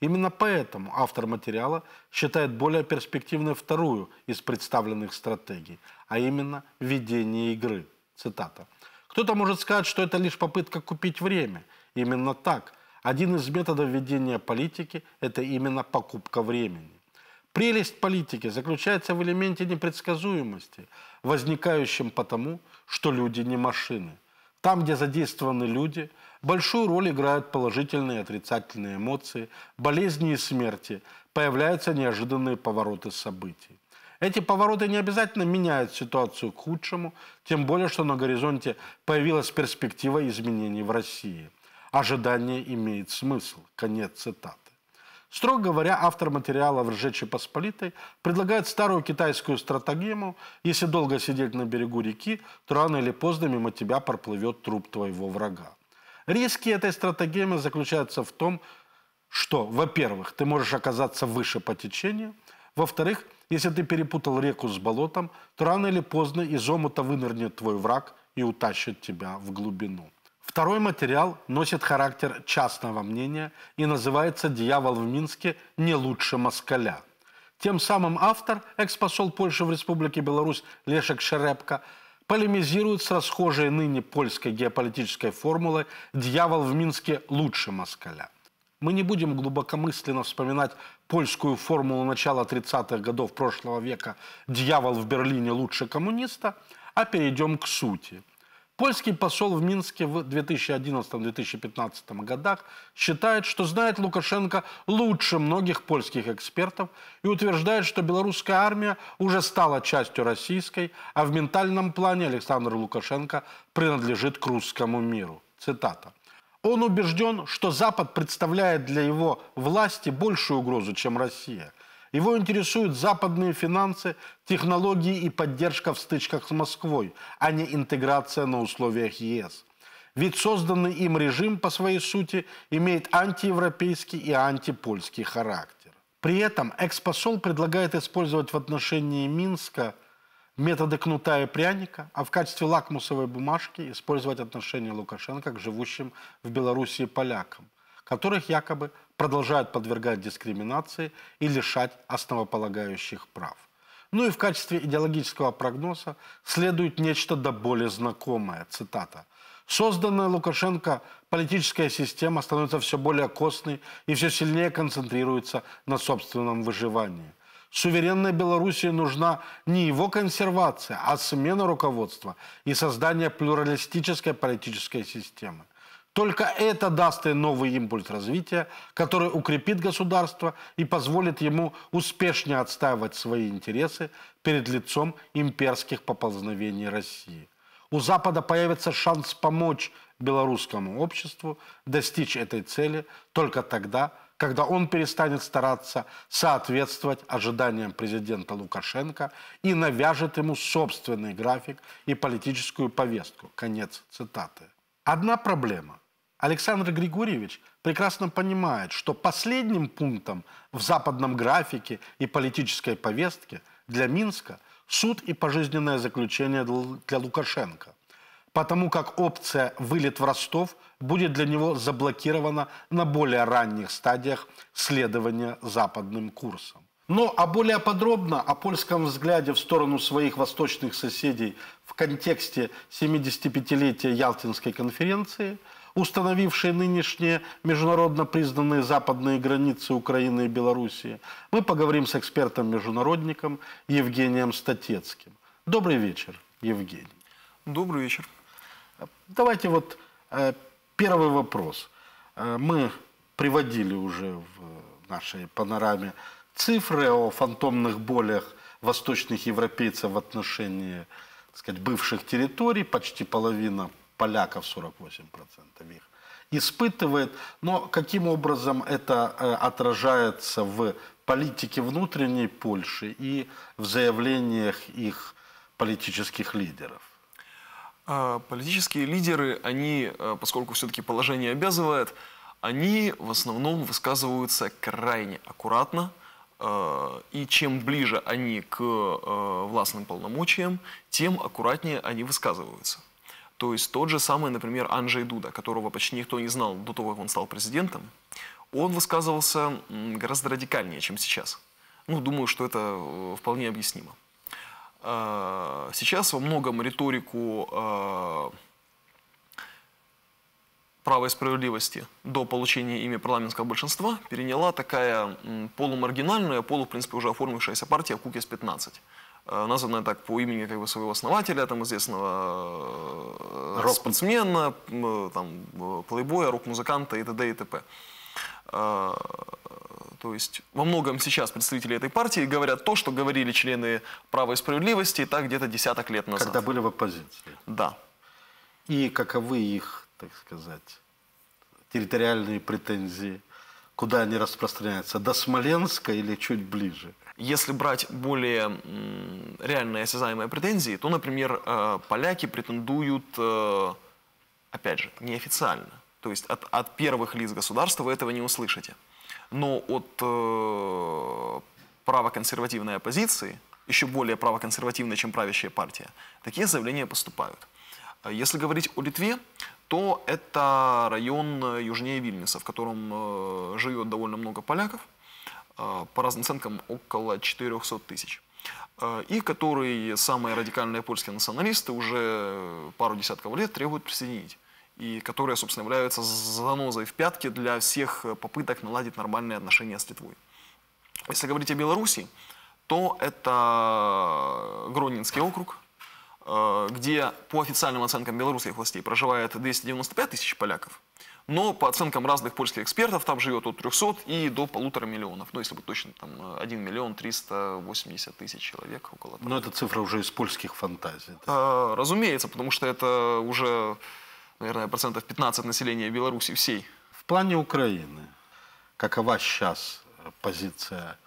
Именно поэтому автор материала считает более перспективной вторую из представленных стратегий, а именно ведение игры. Цитата. Кто-то может сказать, что это лишь попытка купить время. Именно так. Один из методов ведения политики – это именно покупка времени. Прелесть политики заключается в элементе непредсказуемости, возникающем потому, что люди не машины. Там, где задействованы люди, большую роль играют положительные и отрицательные эмоции, болезни и смерти, появляются неожиданные повороты событий. Эти повороты не обязательно меняют ситуацию к худшему, тем более, что на горизонте появилась перспектива изменений в России. Ожидание имеет смысл. Конец цитат. Строго говоря, автор материала в «Ржечи Посполитой» предлагает старую китайскую стратагему «Если долго сидеть на берегу реки, то рано или поздно мимо тебя проплывет труп твоего врага». Риски этой стратагемы заключаются в том, что, во-первых, ты можешь оказаться выше по течению, во-вторых, если ты перепутал реку с болотом, то рано или поздно из омута вынырнет твой враг и утащит тебя в глубину. Второй материал носит характер частного мнения и называется «Дьявол в Минске не лучше москаля». Тем самым автор, экс-посол Польши в Республике Беларусь Лешек Шерепко, полемизирует с расхожей ныне польской геополитической формулой «Дьявол в Минске лучше москаля». Мы не будем глубокомысленно вспоминать польскую формулу начала 30-х годов прошлого века «Дьявол в Берлине лучше коммуниста», а перейдем к сути – Польский посол в Минске в 2011-2015 годах считает, что знает Лукашенко лучше многих польских экспертов и утверждает, что белорусская армия уже стала частью российской, а в ментальном плане Александр Лукашенко принадлежит к русскому миру. Цитата. Он убежден, что Запад представляет для его власти большую угрозу, чем Россия – его интересуют западные финансы, технологии и поддержка в стычках с Москвой, а не интеграция на условиях ЕС. Ведь созданный им режим по своей сути имеет антиевропейский и антипольский характер. При этом экс-посол предлагает использовать в отношении Минска методы кнута и пряника, а в качестве лакмусовой бумажки использовать отношение Лукашенко к живущим в Беларуси полякам, которых якобы продолжают подвергать дискриминации и лишать основополагающих прав. Ну и в качестве идеологического прогноза следует нечто до более знакомое, цитата. Созданная Лукашенко политическая система становится все более костной и все сильнее концентрируется на собственном выживании. Суверенной Белоруссии нужна не его консервация, а смена руководства и создание плюралистической политической системы. Только это даст и новый импульс развития, который укрепит государство и позволит ему успешнее отстаивать свои интересы перед лицом имперских поползновений России. У Запада появится шанс помочь белорусскому обществу достичь этой цели только тогда, когда он перестанет стараться соответствовать ожиданиям президента Лукашенко и навяжет ему собственный график и политическую повестку. Конец цитаты. Одна проблема. Александр Григорьевич прекрасно понимает, что последним пунктом в западном графике и политической повестке для Минска суд и пожизненное заключение для Лукашенко, потому как опция «вылет в Ростов» будет для него заблокирована на более ранних стадиях следования западным курсом. Но а более подробно о польском взгляде в сторону своих восточных соседей в контексте 75-летия Ялтинской конференции – установившие нынешние международно признанные западные границы Украины и Белоруссии, мы поговорим с экспертом-международником Евгением Статецким. Добрый вечер, Евгений. Добрый вечер. Давайте вот э, первый вопрос. Э, мы приводили уже в нашей панораме цифры о фантомных болях восточных европейцев в отношении так сказать, бывших территорий, почти половина поляков 48% их испытывает, но каким образом это э, отражается в политике внутренней Польши и в заявлениях их политических лидеров? А, политические лидеры, они, э, поскольку все-таки положение обязывает, они в основном высказываются крайне аккуратно, э, и чем ближе они к властным полномочиям, тем аккуратнее они высказываются. То есть тот же самый, например, Анджей Дуда, которого почти никто не знал до того, как он стал президентом, он высказывался гораздо радикальнее, чем сейчас. Ну, думаю, что это э, вполне объяснимо. А, сейчас во многом риторику а, права и справедливости до получения ими парламентского большинства переняла такая полумаргинальная, полу, в принципе, уже оформившаяся партия Кукис-15. Э, названная так по имени как бы своего основателя, там известного э, рок. спортсмена, э, там, плейбоя, рок-музыканта и т.д. и т.п. То есть во многом сейчас представители этой партии говорят то, что говорили члены «Права и справедливости» и так где-то десяток лет назад. Когда были в оппозиции. Да. И каковы их, так сказать, территориальные претензии, куда они распространяются, до Смоленска или чуть ближе? Если брать более реальные осязаемые претензии, то, например, э, поляки претендуют, э, опять же, неофициально. То есть от, от первых лиц государства вы этого не услышите. Но от э, правоконсервативной оппозиции, еще более правоконсервативной, чем правящая партия, такие заявления поступают. А если говорить о Литве, то это район э, южнее Вильнюса, в котором живет довольно много поляков. А, по разным оценкам около 400 тысяч. А, и которые самые радикальные польские националисты уже пару десятков лет требуют присоединить. И которые, собственно, являются занозой в пятке для всех попыток наладить нормальные отношения с Литвой. Если говорить о Беларуси, то это Гронинский округ, а, где по официальным оценкам белорусских властей проживает 295 тысяч поляков – но по оценкам разных польских экспертов там живет от 300 и до полутора миллионов. Ну, если бы точно, там 1 э, миллион 380 тысяч человек около ну, того. Но эта цифра уже из польских фантазий. Да? А, разумеется, потому что это уже, наверное, процентов 15 населения Беларуси всей. В плане Украины, какова сейчас э, позиция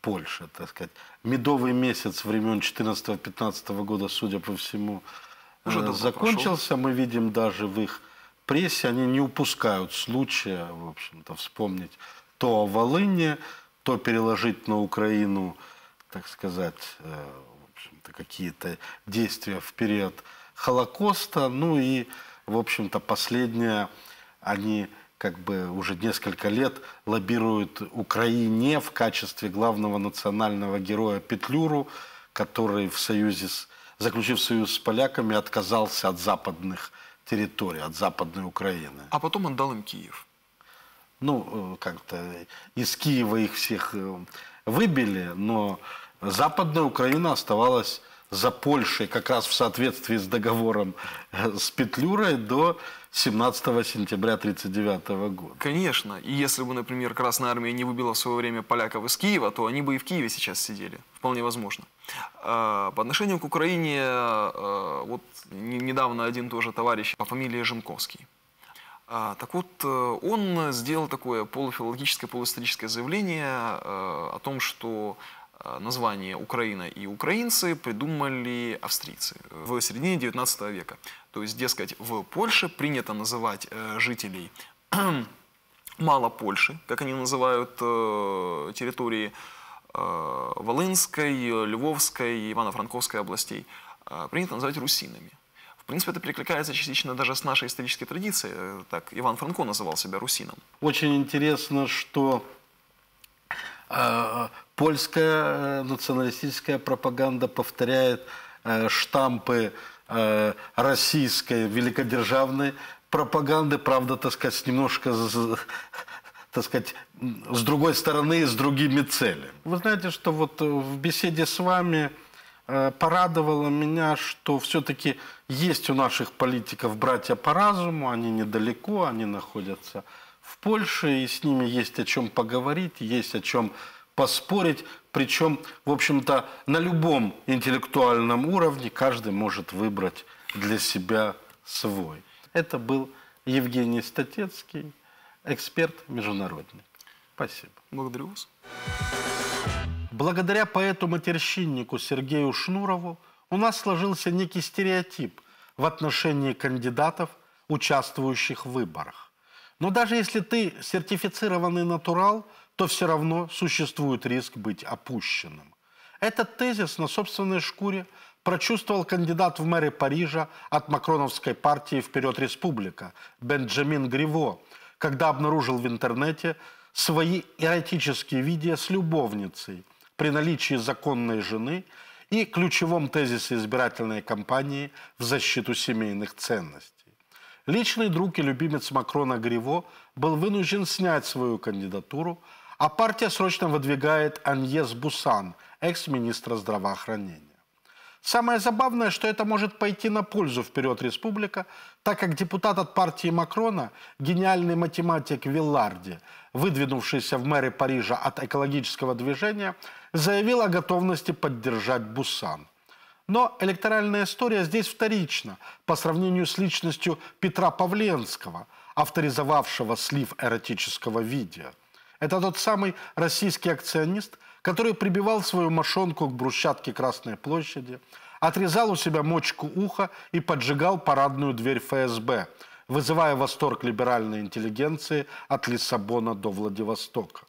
Польши, так сказать? Медовый месяц времен 14-15 года, судя по всему, уже э, закончился. Прошел. Мы видим даже в их прессе они не упускают случая, в общем-то, вспомнить то о Волыне, то переложить на Украину, так сказать, э, какие-то действия в период Холокоста. Ну и, в общем-то, последнее, они как бы уже несколько лет лоббируют Украине в качестве главного национального героя Петлюру, который в союзе с, заключив союз с поляками, отказался от западных территории, от Западной Украины. А потом он дал им Киев. Ну, э, как-то из Киева их всех э, выбили, но Западная Украина оставалась за Польшей как раз в соответствии с договором э, с Петлюрой до 17 сентября 1939 года. Конечно. И если бы, например, Красная Армия не выбила в свое время поляков из Киева, то они бы и в Киеве сейчас сидели. Вполне возможно. А, по отношению к Украине, э, вот недавно один тоже товарищ по фамилии Женковский. А, так вот, э, он сделал такое полуфилологическое, полуисторическое заявление о том, что а, название «Украина» и «Украинцы» придумали австрийцы в середине 19 века. То есть, дескать, в Польше принято называть э, жителей мало Польши, как они называют э, территории э, Волынской, Львовской, Ивано-Франковской областей, принято называть русинами. В принципе, это перекликается частично даже с нашей исторической традицией. Так, Иван Франко называл себя русином. Очень интересно, что польская э, националистическая пропаганда повторяет э, штампы э, российской великодержавной пропаганды, правда, так сказать, немножко так сказать, с другой стороны и с другими целями. Вы знаете, что вот в беседе с вами порадовало меня, что все-таки есть у наших политиков братья по разуму, они недалеко, они находятся в Польше, и с ними есть о чем поговорить, есть о чем поспорить, причем, в общем-то, на любом интеллектуальном уровне каждый может выбрать для себя свой. Это был Евгений Статецкий, эксперт международный. Спасибо. Благодарю вас. Благодаря поэту-матерщиннику Сергею Шнурову у нас сложился некий стереотип в отношении кандидатов, участвующих в выборах. Но даже если ты сертифицированный натурал, то все равно существует риск быть опущенным. Этот тезис на собственной шкуре прочувствовал кандидат в мэры Парижа от макроновской партии «Вперед республика» Бенджамин Гриво, когда обнаружил в интернете свои эротические видео с любовницей при наличии законной жены и ключевом тезисе избирательной кампании в защиту семейных ценностей. Личный друг и любимец Макрона Гриво был вынужден снять свою кандидатуру, а партия срочно выдвигает Аньес Бусан, экс-министра здравоохранения. Самое забавное, что это может пойти на пользу вперед республика, так как депутат от партии Макрона, гениальный математик Вилларди, выдвинувшийся в мэры Парижа от экологического движения, заявил о готовности поддержать Бусан. Но электоральная история здесь вторична по сравнению с личностью Петра Павленского, авторизовавшего слив эротического видео. Это тот самый российский акционист, который прибивал свою мошонку к брусчатке Красной площади, отрезал у себя мочку уха и поджигал парадную дверь ФСБ, вызывая восторг либеральной интеллигенции от Лиссабона до Владивостока.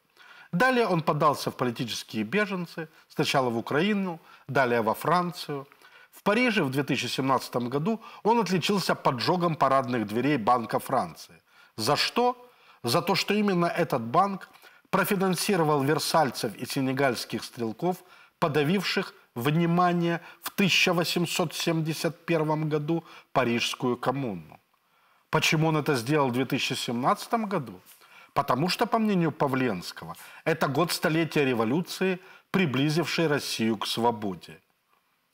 Далее он подался в политические беженцы, сначала в Украину, далее во Францию. В Париже в 2017 году он отличился поджогом парадных дверей Банка Франции. За что? За то, что именно этот банк профинансировал версальцев и сенегальских стрелков, подавивших, внимание, в 1871 году Парижскую коммуну. Почему он это сделал в 2017 году? Потому что, по мнению Павленского, это год столетия революции, приблизившей Россию к свободе.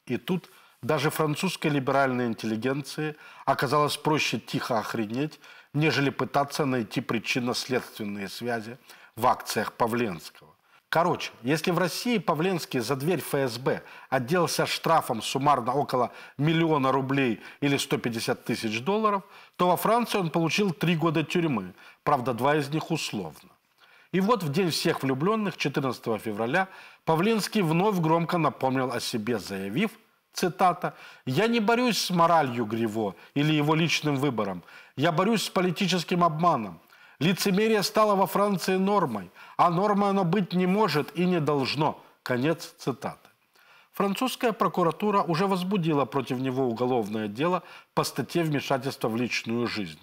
И тут даже французской либеральной интеллигенции оказалось проще тихо охренеть, нежели пытаться найти причинно-следственные связи в акциях Павленского. Короче, если в России Павленский за дверь ФСБ отделался штрафом суммарно около миллиона рублей или 150 тысяч долларов, то во Франции он получил три года тюрьмы, правда, два из них условно. И вот в День всех влюбленных, 14 февраля, Павленский вновь громко напомнил о себе, заявив, цитата, «Я не борюсь с моралью Гриво или его личным выбором, я борюсь с политическим обманом, Лицемерие стало во Франции нормой, а нормой оно быть не может и не должно. Конец цитаты. Французская прокуратура уже возбудила против него уголовное дело по статье «Вмешательство в личную жизнь»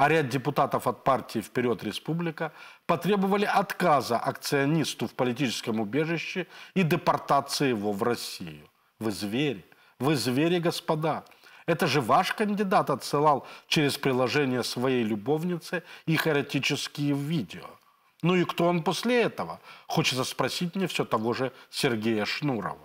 а ряд депутатов от партии «Вперед Республика» потребовали отказа акционисту в политическом убежище и депортации его в Россию. Вы звери, вы звери, господа. Это же ваш кандидат отсылал через приложение своей любовницы их эротические видео. Ну и кто он после этого? Хочется спросить мне все того же Сергея Шнурова.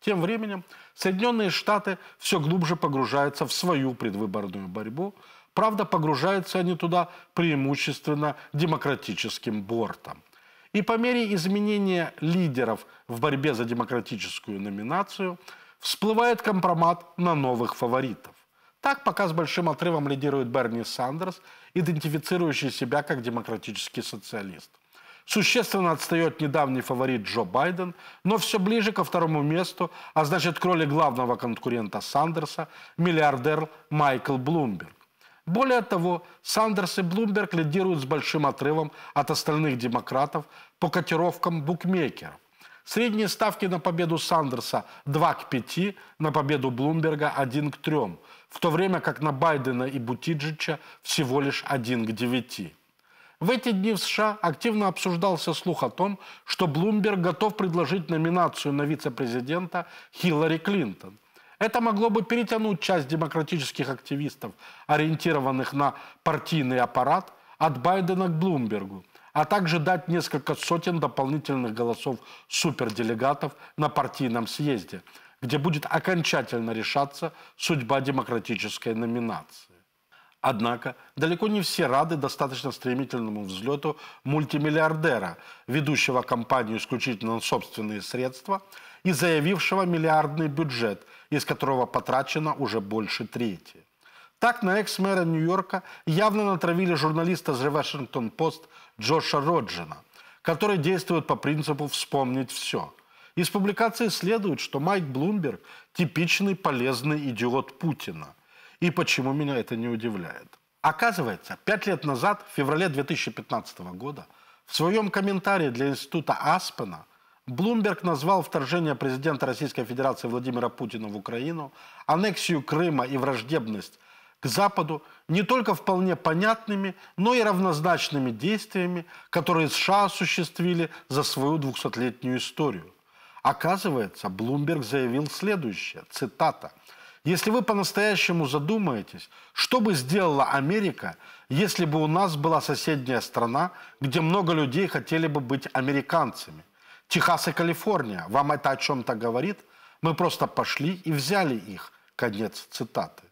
Тем временем Соединенные Штаты все глубже погружаются в свою предвыборную борьбу. Правда, погружаются они туда преимущественно демократическим бортом. И по мере изменения лидеров в борьбе за демократическую номинацию – всплывает компромат на новых фаворитов. Так пока с большим отрывом лидирует Берни Сандерс, идентифицирующий себя как демократический социалист. Существенно отстает недавний фаворит Джо Байден, но все ближе ко второму месту, а значит к роли главного конкурента Сандерса, миллиардер Майкл Блумберг. Более того, Сандерс и Блумберг лидируют с большим отрывом от остальных демократов по котировкам букмекеров. Средние ставки на победу Сандерса 2 к 5, на победу Блумберга 1 к 3, в то время как на Байдена и Бутиджича всего лишь 1 к 9. В эти дни в США активно обсуждался слух о том, что Блумберг готов предложить номинацию на вице-президента Хиллари Клинтон. Это могло бы перетянуть часть демократических активистов, ориентированных на партийный аппарат, от Байдена к Блумбергу – а также дать несколько сотен дополнительных голосов суперделегатов на партийном съезде, где будет окончательно решаться судьба демократической номинации. Однако далеко не все рады достаточно стремительному взлету мультимиллиардера, ведущего компанию исключительно на собственные средства и заявившего миллиардный бюджет, из которого потрачено уже больше трети. Так на экс-мэра Нью-Йорка явно натравили журналиста The Washington Post Джоша Роджина, который действует по принципу «вспомнить все». Из публикации следует, что Майк Блумберг – типичный полезный идиот Путина. И почему меня это не удивляет? Оказывается, пять лет назад, в феврале 2015 года, в своем комментарии для Института Аспена Блумберг назвал вторжение президента Российской Федерации Владимира Путина в Украину, аннексию Крыма и враждебность к Западу не только вполне понятными, но и равнозначными действиями, которые США осуществили за свою 200-летнюю историю. Оказывается, Блумберг заявил следующее, цитата, «Если вы по-настоящему задумаетесь, что бы сделала Америка, если бы у нас была соседняя страна, где много людей хотели бы быть американцами? Техас и Калифорния, вам это о чем-то говорит? Мы просто пошли и взяли их». Конец цитаты.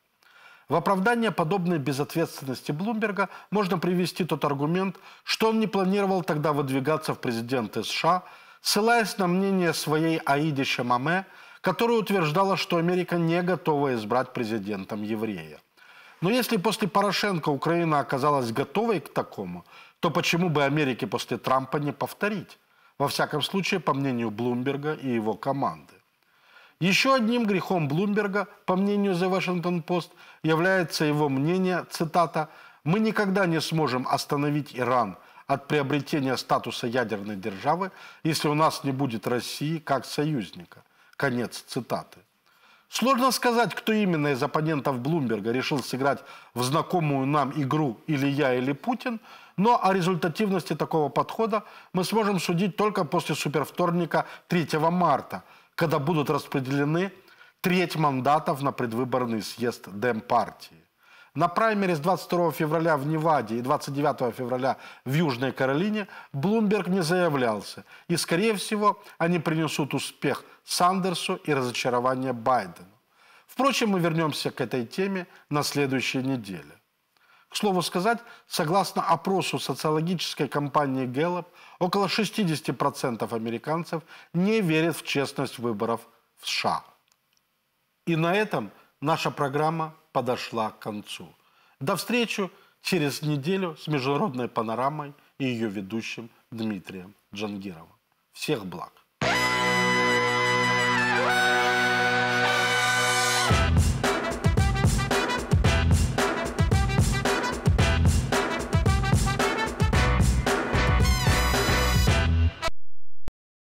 В оправдание подобной безответственности Блумберга можно привести тот аргумент, что он не планировал тогда выдвигаться в президенты США, ссылаясь на мнение своей Аиди Шамаме, которая утверждала, что Америка не готова избрать президентом еврея. Но если после Порошенко Украина оказалась готовой к такому, то почему бы Америке после Трампа не повторить? Во всяком случае, по мнению Блумберга и его команды. Еще одним грехом Блумберга, по мнению The Washington Post, является его мнение, цитата, «Мы никогда не сможем остановить Иран от приобретения статуса ядерной державы, если у нас не будет России как союзника». Конец цитаты. Сложно сказать, кто именно из оппонентов Блумберга решил сыграть в знакомую нам игру «Или я, или Путин», но о результативности такого подхода мы сможем судить только после супервторника 3 марта – когда будут распределены треть мандатов на предвыборный съезд Демпартии. На праймере с 22 февраля в Неваде и 29 февраля в Южной Каролине Блумберг не заявлялся. И, скорее всего, они принесут успех Сандерсу и разочарование Байдену. Впрочем, мы вернемся к этой теме на следующей неделе. К слову сказать, согласно опросу социологической компании Gallup, около 60% американцев не верят в честность выборов в США. И на этом наша программа подошла к концу. До встречи через неделю с международной панорамой и ее ведущим Дмитрием Джангировым. Всех благ!